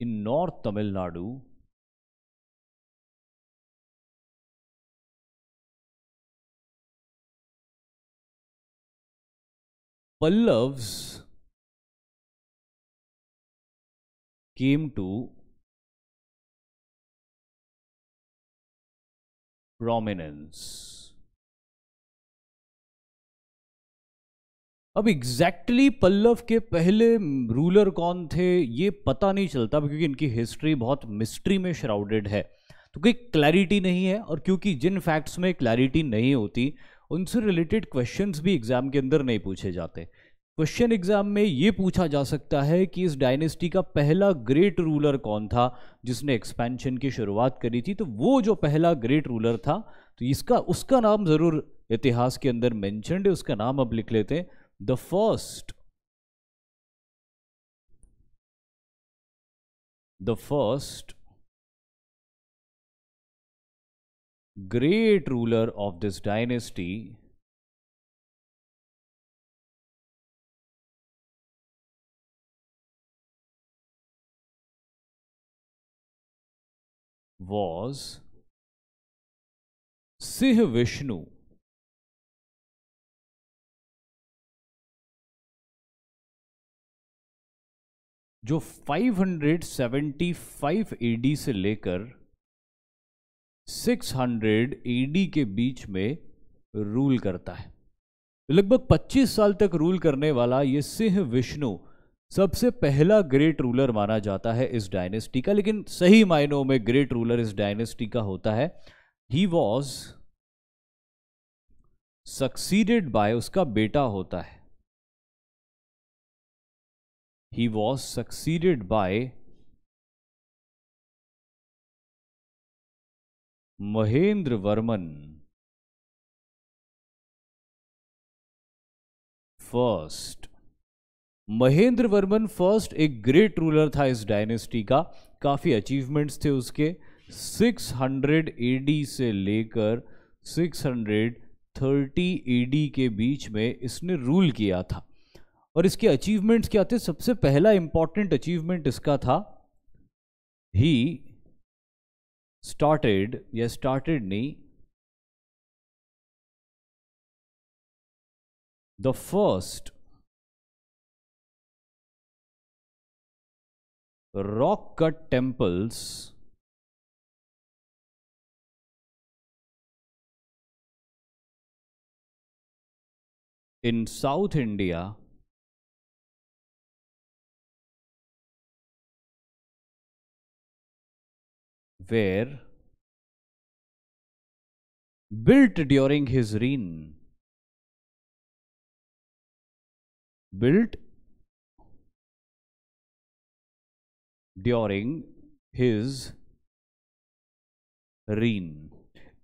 in North Tamil Nadu Pallavs came to prominence
अब एग्जैक्टली exactly पल्लव के पहले रूलर कौन थे ये पता नहीं चलता क्योंकि इनकी हिस्ट्री बहुत मिस्ट्री में श्राउडेड है तो कोई क्लैरिटी नहीं है और क्योंकि जिन फैक्ट्स में क्लैरिटी नहीं होती उनसे रिलेटेड क्वेश्चंस भी एग्जाम के अंदर नहीं पूछे जाते क्वेश्चन एग्जाम में ये पूछा जा सकता है कि इस डायनेस्टी का पहला ग्रेट रूलर कौन था जिसने एक्सपेंशन की शुरुआत करी थी तो वो जो पहला ग्रेट रूलर था तो इसका उसका नाम ज़रूर इतिहास के अंदर मैंशन है उसका नाम अब लिख लेते हैं the first the first
great ruler of this dynasty was Sih Vishnu.
जो 575 एडी से लेकर 600 एडी के बीच में रूल करता है लगभग 25 साल तक रूल करने वाला ये सिंह विष्णु सबसे पहला ग्रेट रूलर माना जाता है इस डायनेस्टी का लेकिन सही मायनों में ग्रेट रूलर इस डायनेस्टी का होता है ही वॉज सक्सीडेड बाय उसका बेटा होता है
he was succeeded by Mahendra Varman
first Mahendra Varman first एक ग्रेट रूलर था इस डायनेस्टी का काफ़ी अचीवमेंट्स थे उसके 600 एडी से लेकर 630 एडी के बीच में इसने रूल किया था और इसके अचीवमेंट्स क्या थे सबसे पहला इंपॉर्टेंट अचीवमेंट इसका था ही स्टार्टेड या स्टार्टेड नहीं
the first rock cut temples in South India were built during his reign built during his
reign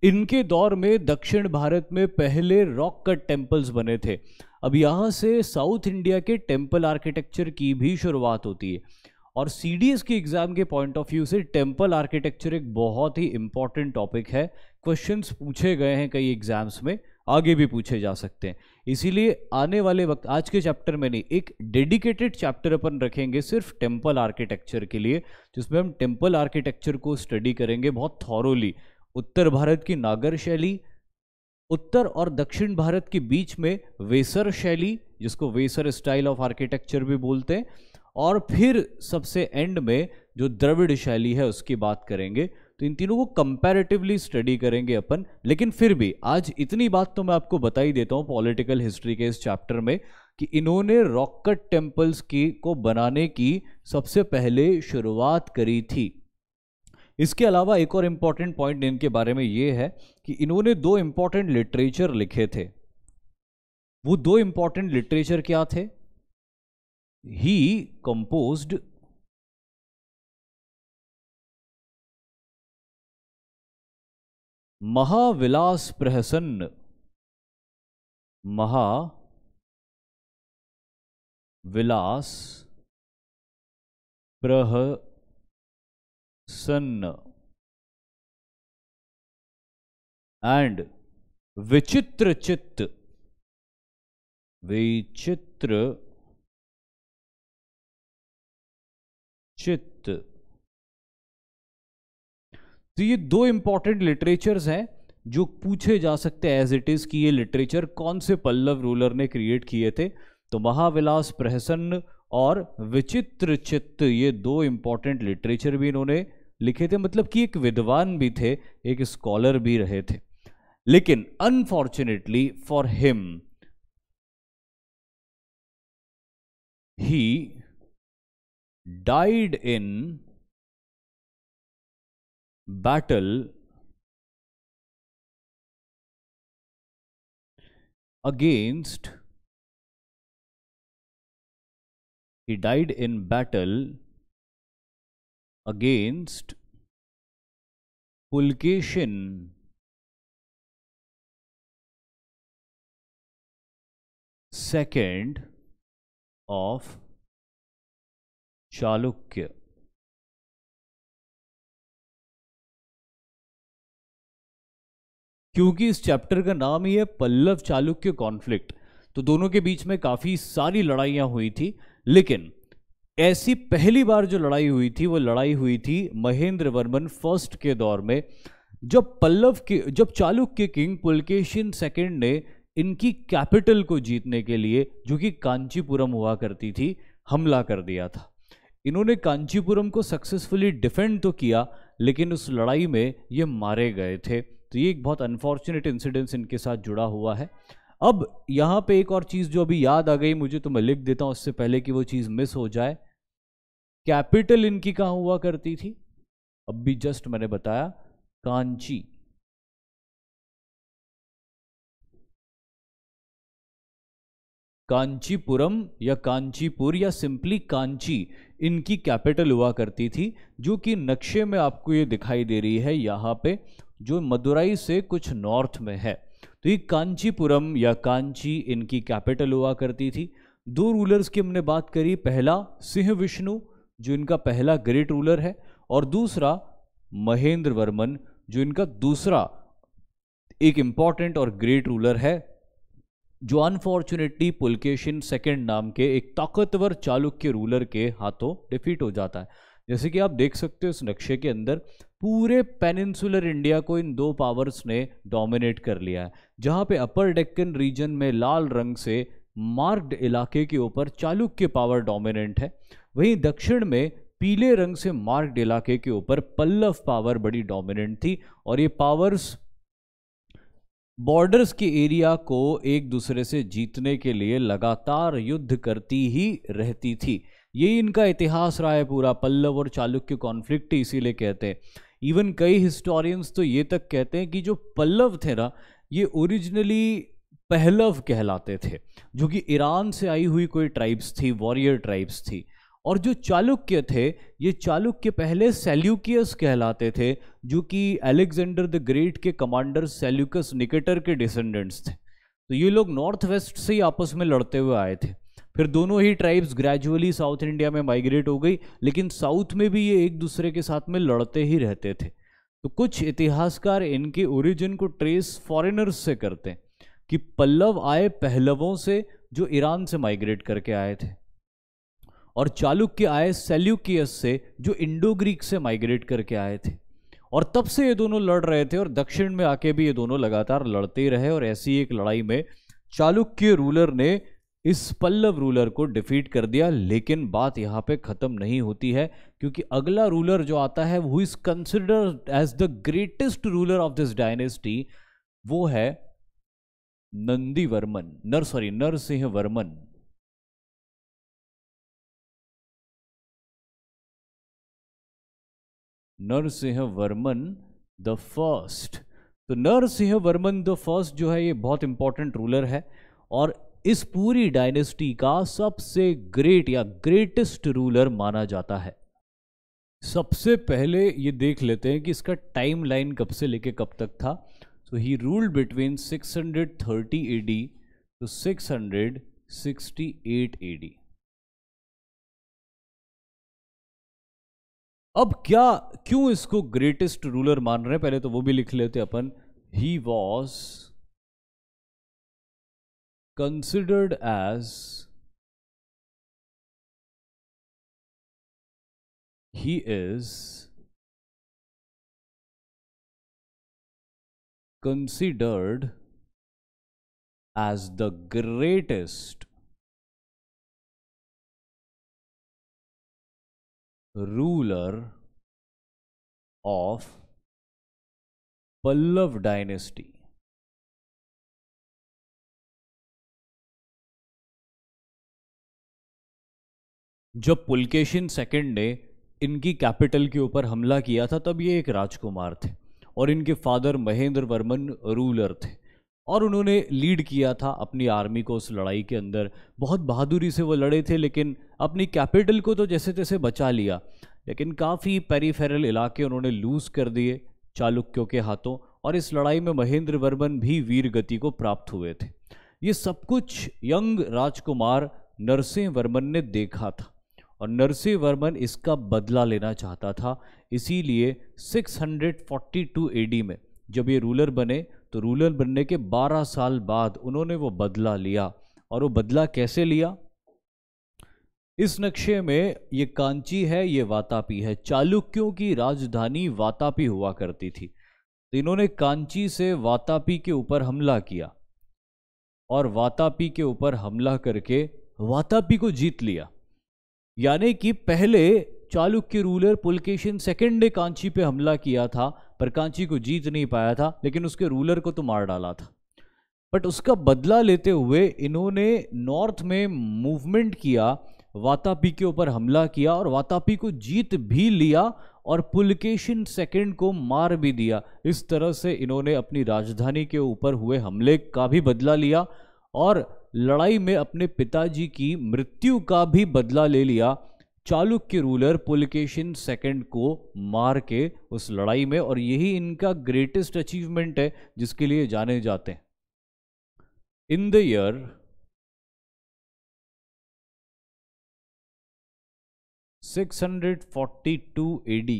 इनके दौर में दक्षिण भारत में पहले रॉक कट टेम्पल्स बने थे अब यहाँ से साउथ इंडिया के टेम्पल आर्किटेक्चर की भी शुरुआत होती है और सी की एग्ज़ाम के पॉइंट ऑफ व्यू से टेम्पल आर्किटेक्चर एक बहुत ही इंपॉर्टेंट टॉपिक है क्वेश्चंस पूछे गए हैं कई एग्ज़ाम्स में आगे भी पूछे जा सकते हैं इसीलिए आने वाले वक्त आज के चैप्टर में नहीं एक डेडिकेटेड चैप्टर अपन रखेंगे सिर्फ टेम्पल आर्किटेक्चर के लिए जिसमें हम टेम्पल आर्किटेक्चर को स्टडी करेंगे बहुत थॉरोली उत्तर भारत की नागर शैली उत्तर और दक्षिण भारत के बीच में वेसर शैली जिसको वेसर स्टाइल ऑफ आर्किटेक्चर भी बोलते हैं और फिर सबसे एंड में जो द्रविड़ शैली है उसकी बात करेंगे तो इन तीनों को कंपैरेटिवली स्टडी करेंगे अपन लेकिन फिर भी आज इतनी बात तो मैं आपको बता ही देता हूँ पॉलिटिकल हिस्ट्री के इस चैप्टर में कि इन्होंने रॉकट टेम्पल्स की को बनाने की सबसे पहले शुरुआत करी थी इसके अलावा एक और इम्पॉर्टेंट पॉइंट इनके बारे में ये है कि इन्होंने दो इम्पॉर्टेंट लिटरेचर लिखे थे वो दो इम्पॉर्टेंट लिटरेचर क्या थे ही
कंपोज्ड महाविलास प्रहसन्न महा विलास प्रहसन्न एंड विचित्र चित्त विचित्र
चित्त तो ये दो इंपॉर्टेंट लिटरेचर्स हैं जो पूछे जा सकते हैं एज इट इज़ कि ये लिटरेचर कौन से पल्लव रूलर ने क्रिएट किए थे तो महाविलास प्रहसन्न और विचित्र चित्त ये दो इंपॉर्टेंट लिटरेचर भी इन्होंने लिखे थे मतलब कि एक विद्वान भी थे एक स्कॉलर भी रहे थे लेकिन unfortunately for him he
died in battle against he died in battle against Pulkeshin second of Chalukya
क्योंकि इस चैप्टर का नाम ही है पल्लव चालुक्य कॉन्फ्लिक्ट तो दोनों के बीच में काफ़ी सारी लड़ाइयाँ हुई थी लेकिन ऐसी पहली बार जो लड़ाई हुई थी वो लड़ाई हुई थी महेंद्र वर्मन फर्स्ट के दौर में जब पल्लव के जब चालुक्य किंग पुलकेशिन सेकेंड ने इनकी कैपिटल को जीतने के लिए जो कि कांचीपुरम हुआ करती थी हमला कर दिया था इन्होंने कांचीपुरम को सक्सेसफुली डिफेंड तो किया लेकिन उस लड़ाई में ये मारे गए थे तो ये एक बहुत अनफॉर्चुनेट इंसिडेंस इनके साथ जुड़ा हुआ है अब यहाँ पे एक और चीज़ जो अभी याद आ गई मुझे तो मैं लिख देता हूँ उससे पहले कि वो चीज़ मिस हो जाए कैपिटल इनकी कहाँ हुआ करती थी अब भी जस्ट मैंने
बताया कांची
कांचीपुरम या कांचीपुर या सिंपली कांची इनकी कैपिटल हुआ करती थी जो कि नक्शे में आपको ये दिखाई दे रही है यहाँ पे जो मदुरई से कुछ नॉर्थ में है तो ये कांचीपुरम या कांची इनकी कैपिटल हुआ करती थी दो रूलर्स की हमने बात करी पहला सिंह विष्णु जो इनका पहला ग्रेट रूलर है और दूसरा महेंद्र वर्मन जो इनका दूसरा एक इम्पॉर्टेंट और ग्रेट रूलर है जो अनफॉर्चुनेटली पुलकेशिन सेकेंड नाम के एक ताकतवर चालुक्य रूलर के हाथों डिफीट हो जाता है जैसे कि आप देख सकते हो इस नक्शे के अंदर पूरे पेनिनसुलर इंडिया को इन दो पावर्स ने डोमिनेट कर लिया है जहाँ पे अपर डेक्कन रीजन में लाल रंग से मार्क्ड इलाके के ऊपर चालुक्य पावर डोमिनेंट है वहीं दक्षिण में पीले रंग से मार्क्ड इलाके के ऊपर पल्लव पावर बड़ी डोमिनेंट थी और ये पावर्स बॉर्डर्स के एरिया को एक दूसरे से जीतने के लिए लगातार युद्ध करती ही रहती थी यही इनका इतिहास रहा है पूरा पल्लव और चालुक्य कॉन्फ्लिक्ट इसीलिए कहते हैं इवन कई हिस्टोरियंस तो ये तक कहते हैं कि जो पल्लव थे ना ये ओरिजिनली पहलव कहलाते थे जो कि ईरान से आई हुई कोई ट्राइब्स थी वॉरियर ट्राइब्स थी और जो चालुक्य थे ये चालुक्य पहले सेल्यूकियस कहलाते थे जो कि अलेक्जेंडर द ग्रेट के कमांडर सेल्यूकस निकेटर के डिसेंडेंट्स थे तो ये लोग नॉर्थ वेस्ट से ही आपस में लड़ते हुए आए थे फिर दोनों ही ट्राइब्स ग्रेजुअली साउथ इंडिया में माइग्रेट हो गई लेकिन साउथ में भी ये एक दूसरे के साथ में लड़ते ही रहते थे तो कुछ इतिहासकार इनके ओरिजिन को ट्रेस फॉरेनर्स से करते हैं कि पल्लव आए पहलवों से जो ईरान से माइग्रेट करके आए थे और चालुक्य आए सेल्यूकियस से जो इंडो ग्रीक से माइग्रेट करके आए थे और तब से ये दोनों लड़ रहे थे और दक्षिण में आके भी ये दोनों लगातार लड़ते रहे और ऐसी एक लड़ाई में चालुक्य रूलर ने इस पल्लव रूलर को डिफीट कर दिया लेकिन बात यहाँ पे ख़त्म नहीं होती है क्योंकि अगला रूलर जो आता है who is considered as the greatest ruler of this dynasty वो है नंदी वर्मन नर sorry Narasimha Varman Narasimha Varman the first तो नरसिंह वर्मन द फर्स्ट जो है ये बहुत इंपॉर्टेंट रूलर है और इस पूरी डायनेस्टी का सबसे ग्रेट या ग्रेटेस्ट रूलर माना जाता है सबसे पहले ये देख लेते हैं कि इसका टाइम लाइन कब से लेके कब तक था so he ruled between 630 AD to 668 AD अब क्या क्यों इसको ग्रेटेस्ट रूलर मान रहे हैं पहले तो वो भी लिख लेते अपन he was
considered as he is considered as the greatest ruler of Pallav dynasty.
जब पुलकेशिन सेकंड ने इनकी कैपिटल के ऊपर हमला किया था तब ये एक राजकुमार थे और इनके फादर महेंद्र वर्मन रूलर थे और उन्होंने लीड किया था अपनी आर्मी को उस लड़ाई के अंदर बहुत बहादुरी से वो लड़े थे लेकिन अपनी कैपिटल को तो जैसे तैसे बचा लिया लेकिन काफ़ी पेरीफेरल इलाके उन्होंने लूज़ कर दिए चालुक्यों के हाथों और इस लड़ाई में महेंद्र वर्मन भी वीर गति को प्राप्त हुए थे ये सब कुछ यंग राजकुमार नरसिंह वर्मन ने देखा था और नरसिंह वर्मन इसका बदला लेना चाहता था इसीलिए 642 एडी में जब ये रूलर बने तो रूलर बनने के 12 साल बाद उन्होंने वो बदला लिया और वो बदला कैसे लिया इस नक्शे में ये कांची है ये वातापी है चालुक्यों की राजधानी वातापी हुआ करती थी तो इन्होंने कांची से वातापी के ऊपर हमला किया और वातापी के ऊपर हमला करके वातापी को जीत लिया यानी कि पहले चालुक्य रूलर पुलकेशन सेकेंड ने कांची पे हमला किया था पर कांची को जीत नहीं पाया था लेकिन उसके रूलर को तो मार डाला था बट उसका बदला लेते हुए इन्होंने नॉर्थ में मूवमेंट किया वातापी के ऊपर हमला किया और वातापी को जीत भी लिया और पुलकेशन सेकेंड को मार भी दिया इस तरह से इन्होंने अपनी राजधानी के ऊपर हुए हमले का भी बदला लिया और लड़ाई में अपने पिताजी की मृत्यु का भी बदला ले लिया चालुक्य रूलर पुलकेशन सेकंड को मार के उस लड़ाई में और यही इनका ग्रेटेस्ट अचीवमेंट है जिसके लिए जाने जाते हैं
in the year six hundred forty two AD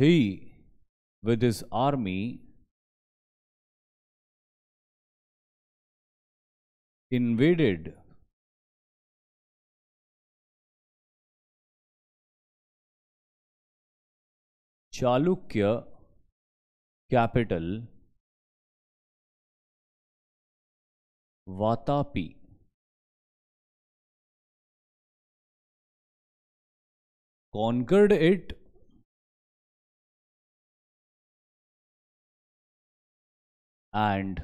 he with his army invaded Chalukya capital Vatapi. Conquered it and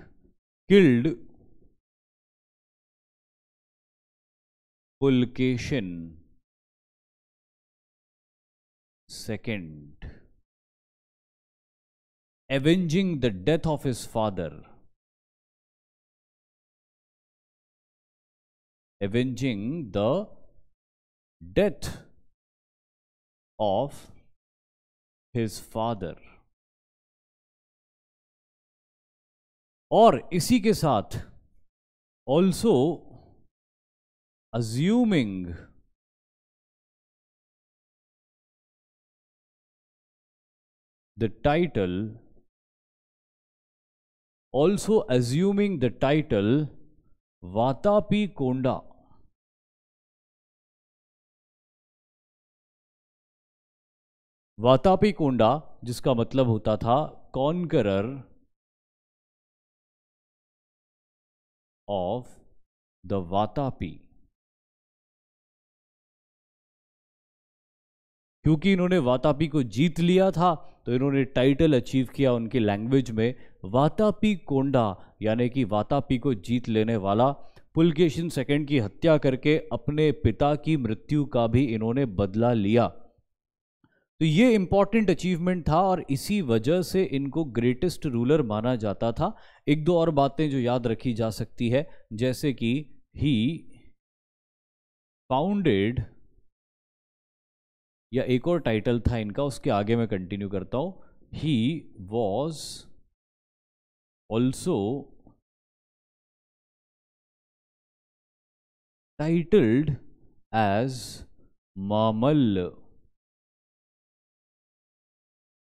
killed Pulakeshin second avenging the death of his father avenging the death of his father और इसी के साथ also assuming the title also assuming the title Vatapi Konda Vatapi कोंडा जिसका मतलब होता था conqueror of the Vatapi
क्योंकि इन्होंने वातापी को जीत लिया था तो इन्होंने टाइटल अचीव किया उनकी लैंग्वेज में वातापी कोंडा यानी कि वातापी को जीत लेने वाला पुलकेशन सेकंड की हत्या करके अपने पिता की मृत्यु का भी इन्होंने बदला लिया तो ये इम्पॉर्टेंट अचीवमेंट था और इसी वजह से इनको ग्रेटेस्ट रूलर माना जाता था एक दो और बातें जो याद रखी जा सकती है जैसे कि ही फाउंडेड या एक और टाइटल था इनका उसके आगे मैं कंटिन्यू करता हूं he was also titled as Mamalla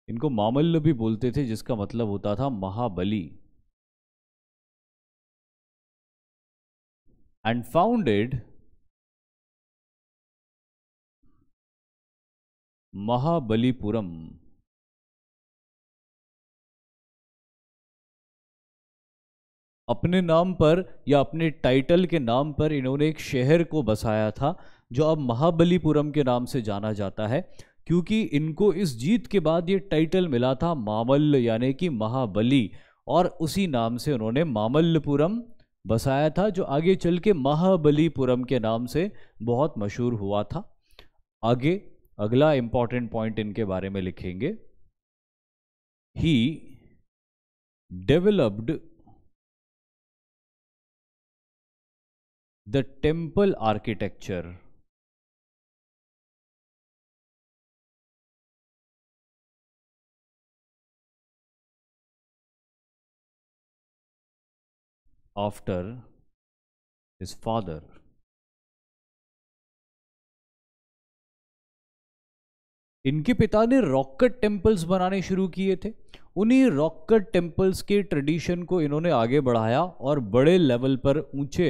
इनको मामल्ल भी बोलते थे जिसका मतलब होता था महाबली
एंड फाउंडेड महाबलीपुरम
अपने नाम पर या अपने टाइटल के नाम पर इन्होंने एक शहर को बसाया था जो अब महाबलीपुरम के नाम से जाना जाता है क्योंकि इनको इस जीत के बाद ये टाइटल मिला था मामल्ल यानी कि महाबली और उसी नाम से उन्होंने मामल्लपुरम बसाया था जो आगे चल के महाबलीपुरम के नाम से बहुत मशहूर हुआ था आगे अगला इंपॉर्टेंट पॉइंट इनके बारे में लिखेंगे he developed
the temple architecture after his father इनके पिता
ने रॉकेट टेम्पल्स बनाने शुरू किए थे उन्हीं रॉकेट टेम्पल्स के ट्रेडिशन को इन्होंने आगे बढ़ाया और बड़े लेवल पर ऊंचे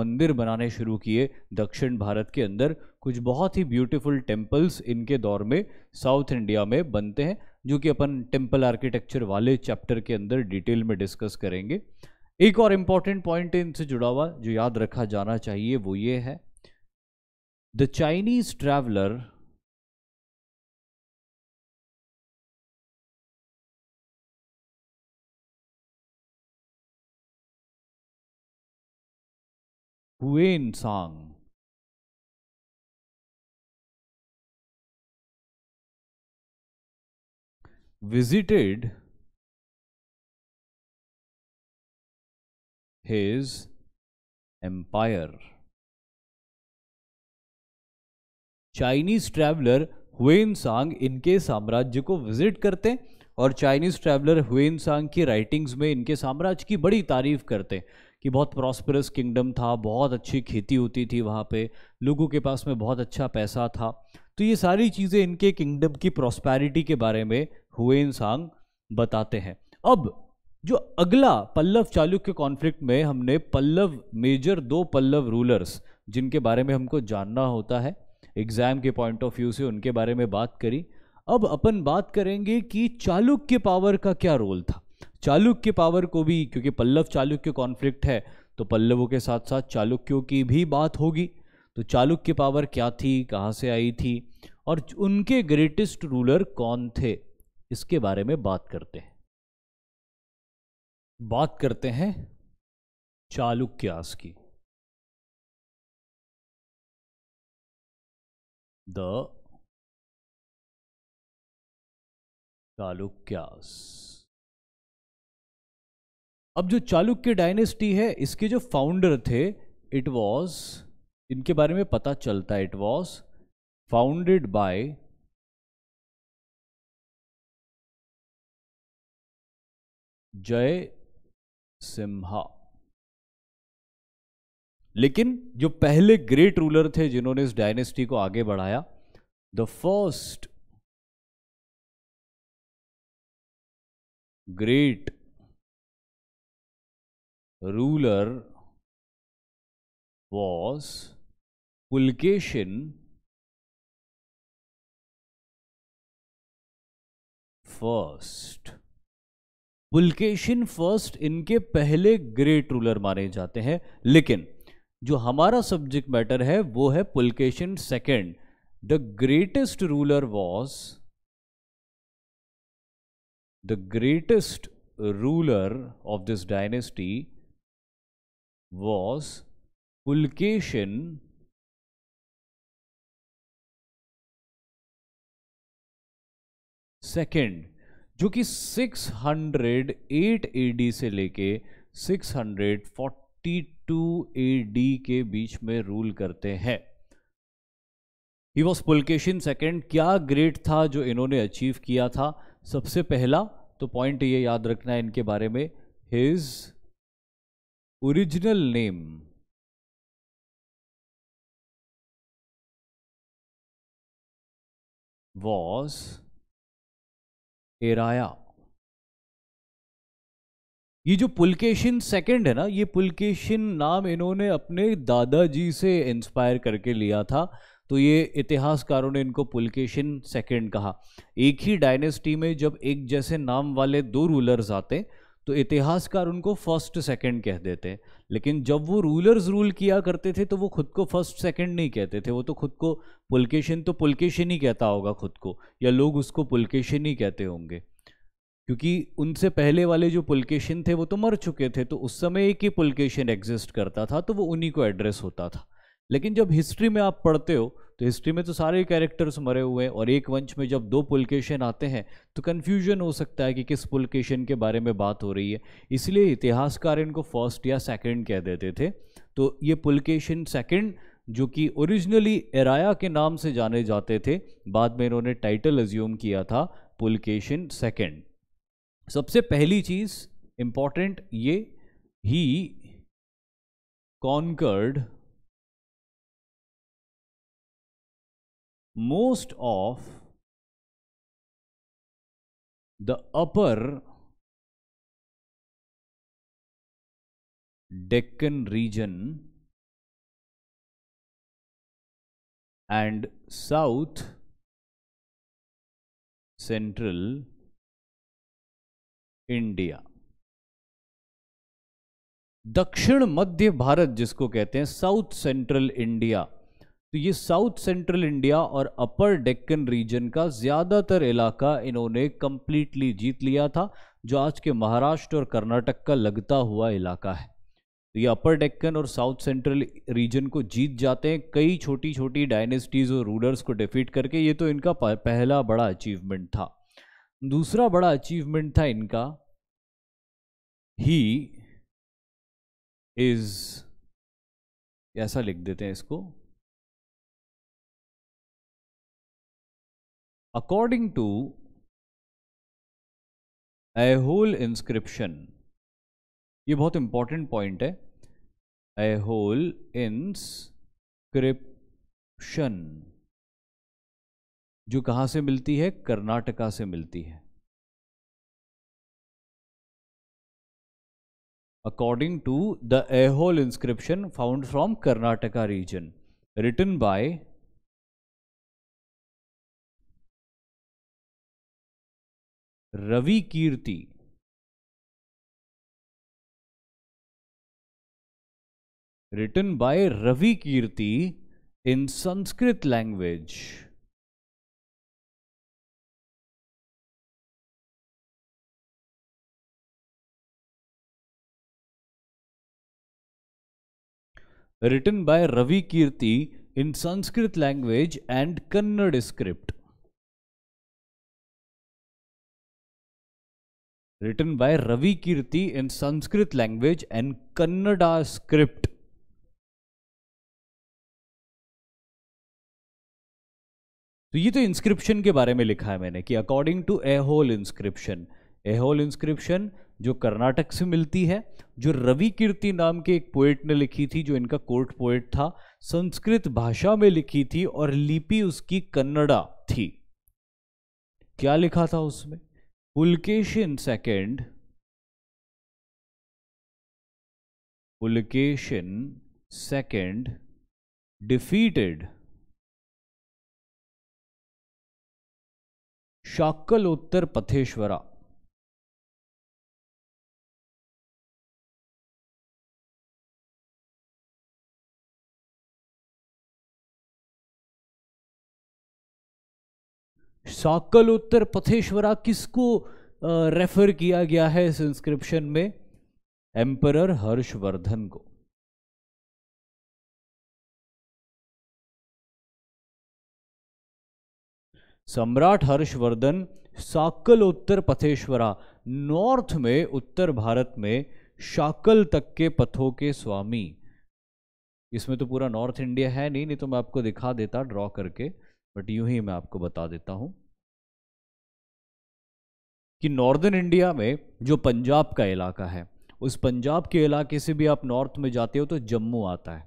मंदिर बनाने शुरू किए दक्षिण भारत के अंदर कुछ बहुत ही ब्यूटीफुल टेम्पल्स इनके दौर में साउथ इंडिया में बनते हैं जो कि अपन टेम्पल आर्किटेक्चर वाले चैप्टर के अंदर डिटेल में डिस्कस करेंगे एक और इम्पॉर्टेंट पॉइंट इनसे जुड़ा हुआ जो याद रखा जाना चाहिए वो ये है the Chinese traveller
Huain song. Visited his empire.
Chinese traveller Hiuen Tsang इनके साम्राज्य को विजिट करते और चाइनीज ट्रैवलर हुएन सांग की राइटिंग्स में इनके साम्राज्य की बड़ी तारीफ करते हैं कि बहुत प्रॉस्परस किंगडम था बहुत अच्छी खेती होती थी वहाँ पे लोगों के पास में बहुत अच्छा पैसा था तो ये सारी चीज़ें इनके किंगडम की प्रॉस्पैरिटी के बारे में हुए इंसान बताते हैं अब जो अगला पल्लव चालुक्य कॉन्फ्लिक्ट में हमने पल्लव मेजर दो पल्लव रूलर्स जिनके बारे में हमको जानना होता है एग्जाम के पॉइंट ऑफ व्यू से उनके बारे में बात करी अब अपन बात करेंगे कि चालुक्य पावर का क्या रोल था चालुक्य पावर को भी क्योंकि पल्लव चालुक्य कॉन्फ्लिक्ट है तो पल्लवों के साथ साथ चालुक्यों की भी बात होगी तो चालुक्य पावर क्या थी कहाँ से आई थी और उनके ग्रेटेस्ट रूलर कौन थे इसके बारे में बात करते हैं बात
करते हैं चालुक्यास की द
चालुक्यास अब जो चालुक्य डायनेस्टी है इसके जो फाउंडर थे इट वॉज इनके बारे में पता चलता है इट वॉज फाउंडेड बाय जय सिम्हा लेकिन जो पहले ग्रेट रूलर थे जिन्होंने इस डायनेस्टी को आगे बढ़ाया the first
great ruler was Pulakeshin
first Pulakeshin first इनके पहले ग्रेट रूलर माने जाते हैं लेकिन जो हमारा सब्जेक्ट मैटर है वो है Pulakeshin second the greatest ruler was the greatest ruler of this dynasty was Pulcation second जो कि 608 एडी से लेके 642 एडी के बीच में रूल करते हैं ही वॉज पुलकेशन सेकेंड क्या ग्रेट था जो इन्होंने अचीव किया था सबसे पहला तो पॉइंट ये याद रखना है इनके बारे में his original name
was
Ereya ये जो पुलकेशन सेकंड है ना ये पुलकेशन नाम इन्होंने अपने दादाजी से इंस्पायर करके लिया था तो ये इतिहासकारों ने इनको पुलकेशन सेकंड कहा एक ही डायनेस्टी में जब एक जैसे नाम वाले दो रूलर्स आते तो इतिहासकार उनको फर्स्ट सेकंड कह देते हैं लेकिन जब वो रूलर्स रूल किया करते थे तो वो खुद को फर्स्ट सेकंड नहीं कहते थे वो तो खुद को पुलकेशन तो पुलकेशन ही कहता होगा खुद को या लोग उसको पुलकेशन ही कहते होंगे क्योंकि उनसे पहले वाले जो पुलकेशन थे वो तो मर चुके थे तो उस समय एक ही पुलकेशन एग्जिस्ट करता था तो वो उन्हीं को एड्रेस होता था लेकिन जब हिस्ट्री में आप पढ़ते हो तो हिस्ट्री में तो सारे कैरेक्टर्स मरे हुए हैं और एक वंश में जब दो पुलकेशन आते हैं तो कन्फ्यूजन हो सकता है कि किस पुलकेशन के बारे में बात हो रही है इसलिए इतिहासकार इनको फर्स्ट या सेकेंड कह देते थे तो ये पुलकेशन सेकेंड जो कि ओरिजिनली एराया के नाम से जाने जाते थे बाद में इन्होंने टाइटल एज्यूम किया था पुलकेशन सेकेंड सबसे पहली चीज़ इम्पॉर्टेंट ये he conquered
most of the upper Deccan region and south
central india दक्षिण मध्य भारत जिसको कहते हैं साउथ सेंट्रल इंडिया तो ये साउथ सेंट्रल इंडिया और अपर डेक्कन रीजन का ज़्यादातर इलाका इन्होंने कम्प्लीटली जीत लिया था जो आज के महाराष्ट्र और कर्नाटक का लगता हुआ इलाका है तो ये अपर डेक्कन और साउथ सेंट्रल रीजन को जीत जाते हैं कई छोटी छोटी डायनेस्टीज़ और रूलर्स को डिफीट करके ये तो इनका पहला बड़ा अचीवमेंट था दूसरा बड़ा अचीवमेंट था इनका ही इज़ ऐसा लिख देते हैं इसको
according to होल इंस्क्रिप्शन
ये बहुत इंपॉर्टेंट पॉइंट है ऐहोल इंस्क्रिप्शन जो कहां से मिलती है कर्नाटका से मिलती है according to the Aihole inscription found from Karnataka region written by
Ravi Kirti. Written by Ravi Kirti in Sanskrit language.
Written by Ravi Kirti in Sanskrit language and Kannada script. Written by Ravi Kirti in Sanskrit
language and Kannada script
तो ये तो inscription के बारे में लिखा है मैंने कि according to Aihole inscription Aihole inscription जो कर्नाटक से मिलती है जो रवि कीर्ति नाम के एक पोएट ने लिखी थी जो इनका कोर्ट पोएट था संस्कृत भाषा में लिखी थी और लिपि उसकी कन्नड़ा थी क्या लिखा था उसमें Pulakeshin second
Pulakeshin second defeated Sakalottarapatheshvara
Sakalottarapatheshvara किसको रेफर किया गया है इस इंस्क्रिप्शन में एम्परर हर्षवर्धन को सम्राट हर्षवर्धन साकल उत्तर पथेश्वरा नॉर्थ में उत्तर भारत में शाकल तक के पथों के स्वामी इसमें तो पूरा नॉर्थ इंडिया है नहीं नहीं तो मैं आपको दिखा देता ड्रॉ करके बट यूं ही मैं आपको बता देता हूं कि नॉर्दर्न इंडिया में जो पंजाब का इलाका है उस पंजाब के इलाके से भी आप नॉर्थ में जाते हो तो जम्मू आता है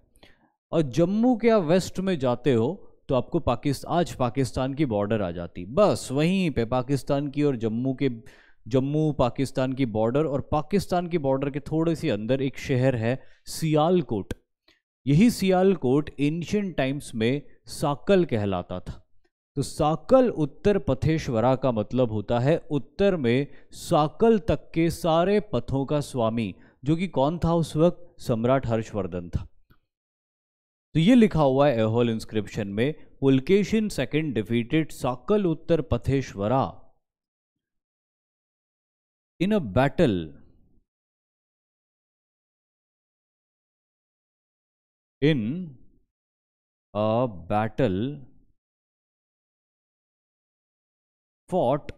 और जम्मू के आप वेस्ट में जाते हो तो आपको पाकिस्तान आज पाकिस्तान की बॉर्डर आ जाती बस वहीं पे पाकिस्तान की और जम्मू के जम्मू पाकिस्तान की बॉर्डर और पाकिस्तान की बॉर्डर के थोड़े से अंदर एक शहर है सियालकोट यही सियालकोट एंशियन टाइम्स में साकल कहलाता था तो साकल उत्तर पथेश्वरा का मतलब होता है उत्तर में साकल तक के सारे पथों का स्वामी जो कि कौन था उस वक्त सम्राट हर्षवर्धन था तो ये लिखा हुआ है एहोल इंस्क्रिप्शन में Pulakeshin second defeated Sakalottarapatheshvara in a battle
in a battle fought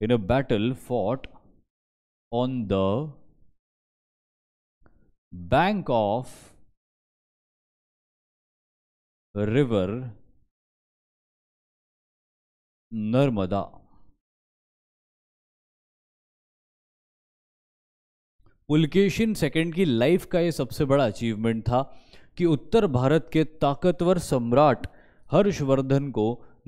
in a battle fought on the bank of river Narmada.
Pulakeshin second की लाइफ का ये सबसे बड़ा अचीवमेंट था कि उत्तर भारत के ताकतवर सम्राट हर्षवर्धन को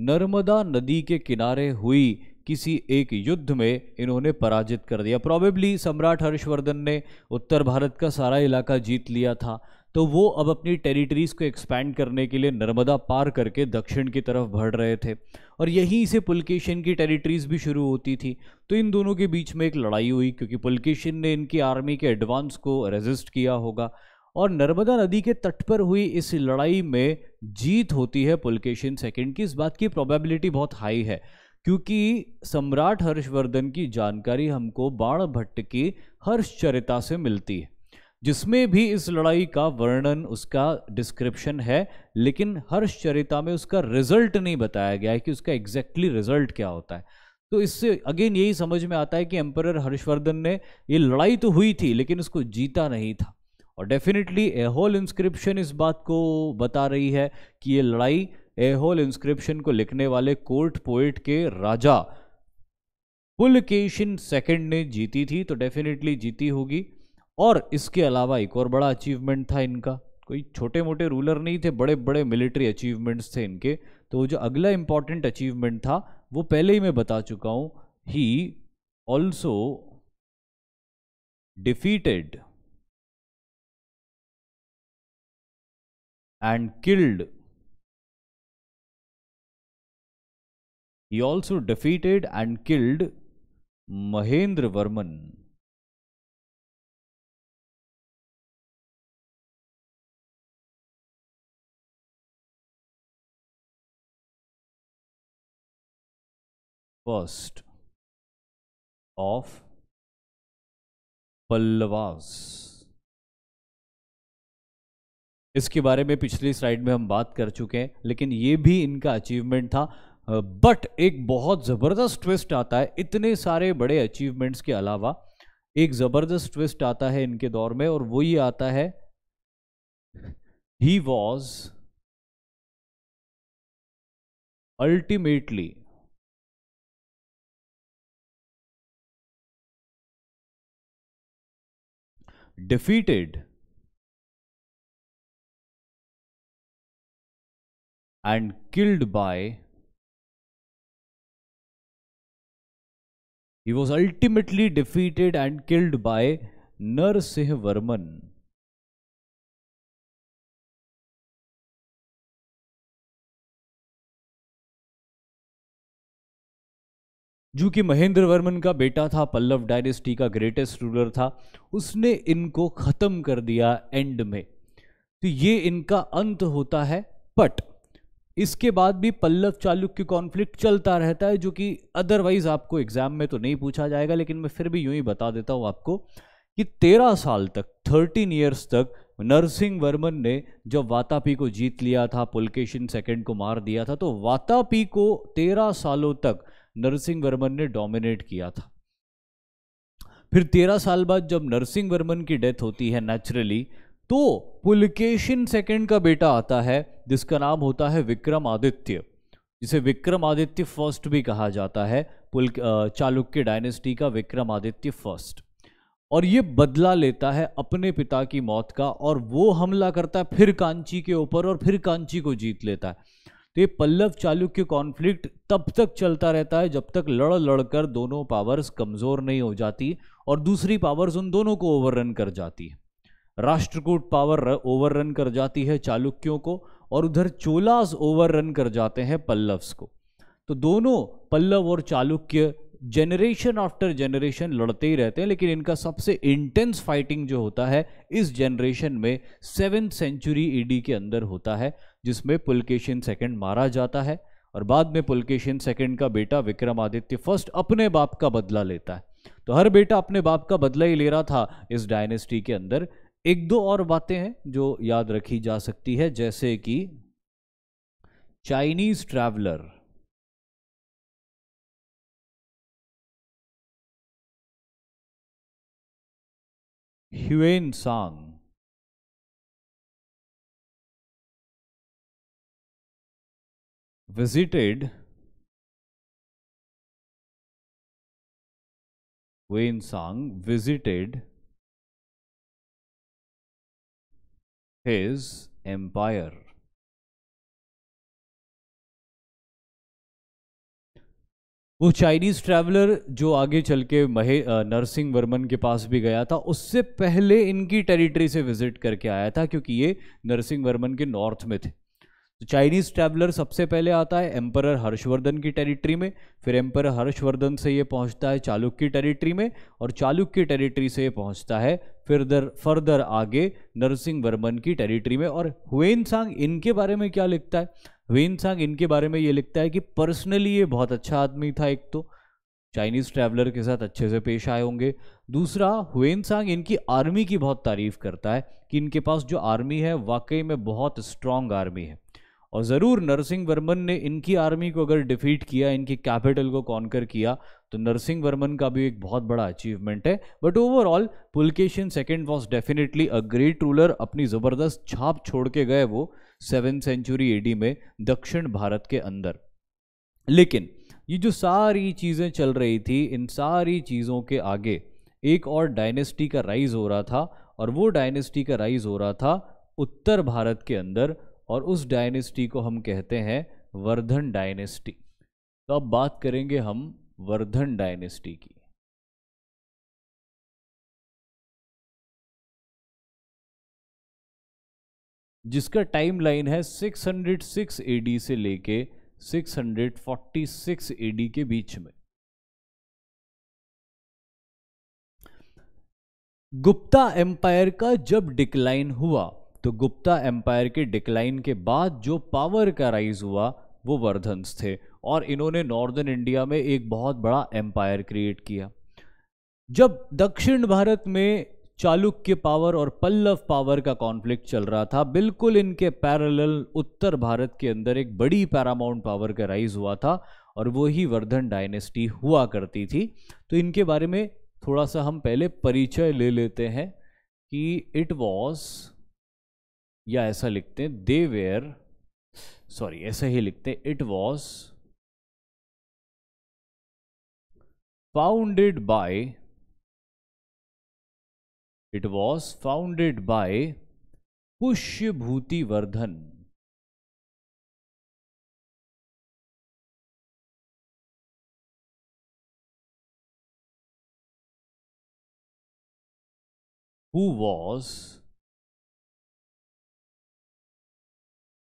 नर्मदा नदी के किनारे हुई किसी एक युद्ध में इन्होंने पराजित कर दिया प्रॉबेबली सम्राट हर्षवर्धन ने उत्तर भारत का सारा इलाका जीत लिया था तो वो अब अपनी टेरिटरीज़ को एक्सपैंड करने के लिए नर्मदा पार करके दक्षिण की तरफ बढ़ रहे थे और यहीं से पुलकेशन की टेरिटरीज़ भी शुरू होती थी तो इन दोनों के बीच में एक लड़ाई हुई क्योंकि पुलकेशन ने इनकी आर्मी के एडवांस को रेजिस्ट किया होगा और नर्मदा नदी के तट पर हुई इस लड़ाई में जीत होती है पुलकेशिन सेकंड की इस बात की प्रोबेबिलिटी बहुत हाई है क्योंकि सम्राट हर्षवर्धन की जानकारी हमको बाण भट्ट की हर्षचरिता से मिलती है जिसमें भी इस लड़ाई का वर्णन उसका डिस्क्रिप्शन है लेकिन हर्षचरिता में उसका रिजल्ट नहीं बताया गया है कि उसका एग्जैक्टली exactly रिजल्ट क्या होता है तो इससे अगेन यही समझ में आता है कि एम्पर हर्षवर्धन ने ये लड़ाई तो हुई थी लेकिन उसको जीता नहीं था और डेफिनेटली एहोल इंस्क्रिप्शन इस बात को बता रही है कि ये लड़ाई एहोल इंस्क्रिप्शन को लिखने वाले कोर्ट पोइट के राजा पुलकेशन सेकंड ने जीती थी तो डेफिनेटली जीती होगी और इसके अलावा एक और बड़ा अचीवमेंट था इनका कोई छोटे मोटे रूलर नहीं थे बड़े बड़े मिलिट्री अचीवमेंट्स थे इनके तो जो अगला इंपॉर्टेंट अचीवमेंट था वो पहले ही मैं बता चुका हूं he also
defeated and killed. He also defeated and killed Mahendra Varman. First of
Pallavas. इसके बारे में पिछली स्लाइड में हम बात कर चुके हैं लेकिन ये भी इनका अचीवमेंट था बट एक बहुत ज़बरदस्त ट्विस्ट आता है इतने सारे बड़े अचीवमेंट्स के अलावा एक ज़बरदस्त ट्विस्ट आता है इनके दौर में और वो ये आता है he was ultimately
defeated and killed by he was ultimately defeated and killed by Narsingh Varman.
जो कि महेंद्र वर्मन का बेटा था पल्लव डायनेस्टी का ग्रेटेस्ट रूलर था उसने इनको खत्म कर दिया एंड में तो ये इनका अंत होता है पट इसके बाद भी पल्लव चालुक्य कॉन्फ्लिक्ट चलता रहता है जो कि अदरवाइज आपको एग्जाम में तो नहीं पूछा जाएगा लेकिन मैं फिर भी यूं ही बता देता हूँ आपको कि तेरह साल तक थर्टीन ईयर्स तक नरसिंह वर्मन ने जब वातापी को जीत लिया था पुलकेशन सेकंड को मार दिया था तो वातापी को तेरह सालों तक नरसिंह वर्मन ने डोमिनेट किया था फिर तेरह साल बाद जब नरसिंह वर्मन की डेथ होती है नेचुरली तो पुलकेशिन सेकंड का बेटा आता है जिसका नाम होता है विक्रमादित्य जिसे विक्रमादित्य फर्स्ट भी कहा जाता है पुल चालुक्य डायनेस्टी का विक्रमादित्य फर्स्ट और ये बदला लेता है अपने पिता की मौत का और वो हमला करता है फिर कांची के ऊपर और फिर कांची को जीत लेता है तो ये पल्लव चालुक्य कॉन्फ्लिक्ट तब तक चलता रहता है जब तक लड़ लड़कर दोनों पावर्स कमज़ोर नहीं हो जाती और दूसरी पावर्स उन दोनों को ओवररन कर जाती है राष्ट्रकूट पावर ओवर रन कर जाती है चालुक्यों को और उधर चोलास ओवर रन कर जाते हैं पल्लव्स को तो दोनों पल्लव और चालुक्य जनरेशन आफ्टर जनरेशन लड़ते ही रहते हैं लेकिन इनका सबसे इंटेंस फाइटिंग जो होता है इस जनरेशन में सेवेंथ सेंचुरी ईडी के अंदर होता है जिसमें पुलकेशन सेकंड मारा जाता है और बाद में पुलकेशन सेकंड का बेटा विक्रमादित्य फर्स्ट अपने बाप का बदला लेता है तो हर बेटा अपने बाप का बदला ही ले रहा था इस डायनेस्टी के अंदर एक दो और बातें हैं जो याद रखी जा सकती है जैसे कि Chinese traveller
Hiuen Tsang visited Hiuen Tsang visited his empire.
वो चाइनीज ट्रैवलर जो आगे चल के महे नरसिंह वर्मन के पास भी गया था उससे पहले इनकी टेरिटरी से विजिट करके आया था क्योंकि ये नरसिंह वर्मन के नॉर्थ में थे तो चाइनीज ट्रैवलर सबसे पहले आता है एम्पर हर्षवर्धन की टेरिटरी में फिर एम्पर हर्षवर्धन से ये पहुंचता है चालुक्य की टेरिटरी में और चालुक्य की टेरिटरी से ये पहुंचता है फिर दर फर्दर आगे नरसिंह वर्मन की टेरिटरी में और हुएन सांग इनके बारे में क्या लिखता है हुएन सांग इनके बारे में ये लिखता है कि पर्सनली ये बहुत अच्छा आदमी था एक तो चाइनीज़ ट्रैवलर के साथ अच्छे से पेश आए होंगे दूसरा हुएन सांग इनकी आर्मी की बहुत तारीफ करता है कि इनके पास जो आर्मी है वाकई में बहुत स्ट्रांग आर्मी है और ज़रूर नरसिंह वर्मन ने इनकी आर्मी को अगर डिफीट किया इनकी कैपिटल को कॉन्कर किया तो नरसिंह वर्मन का भी एक बहुत बड़ा अचीवमेंट है but overall Pulakeshin second was definitely a great ruler अपनी ज़बरदस्त छाप छोड़ के गए वो सेवन सेंचुरी एडी में दक्षिण भारत के अंदर लेकिन ये जो सारी चीज़ें चल रही थी इन सारी चीज़ों के आगे एक और डायनेस्टी का राइज हो रहा था और वो डायनेस्टी का राइज हो रहा था उत्तर भारत के अंदर और उस डायनेस्टी को हम कहते हैं वर्धन डायनेस्टी तो अब बात करेंगे हम वर्धन डायनेस्टी की जिसका टाइम लाइन है 606 एडी से लेके 646 एडी के बीच में गुप्ता एम्पायर का जब डिक्लाइन हुआ तो गुप्ता एम्पायर के डिक्लाइन के बाद जो पावर का राइज हुआ वो वर्धन्स थे और इन्होंने नॉर्दर्न इंडिया में एक बहुत बड़ा एम्पायर क्रिएट किया जब दक्षिण भारत में चालुक्य पावर और पल्लव पावर का कॉन्फ्लिक्ट चल रहा था बिल्कुल इनके पैरेलल उत्तर भारत के अंदर एक बड़ी पैरामाउंट पावर का राइज हुआ था और वो ही वर्धन डायनेस्टी हुआ करती थी तो इनके बारे में थोड़ा सा हम पहले परिचय ले लेते हैं कि इट वॉज या ऐसा लिखते हैं दे वेयर सॉरी ऐसा ही लिखते हैं it was
founded by it was founded by Pushyabhuti Vardhan who was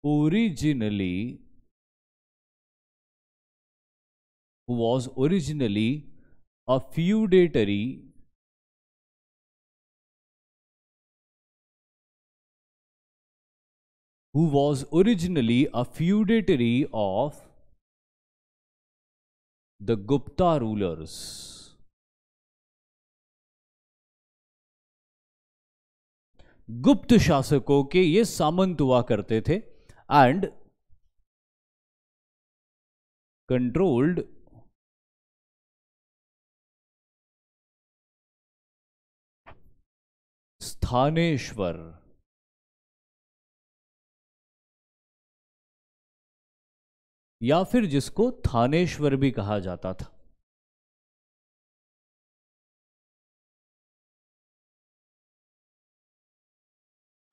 originally who was originally a feudatory who was originally a feudatory of the Gupta rulers. गुप्त शासकों के ये सामंत हुआ करते थे and controlled स्थानेश्वर या फिर जिसको थानेश्वर भी कहा जाता था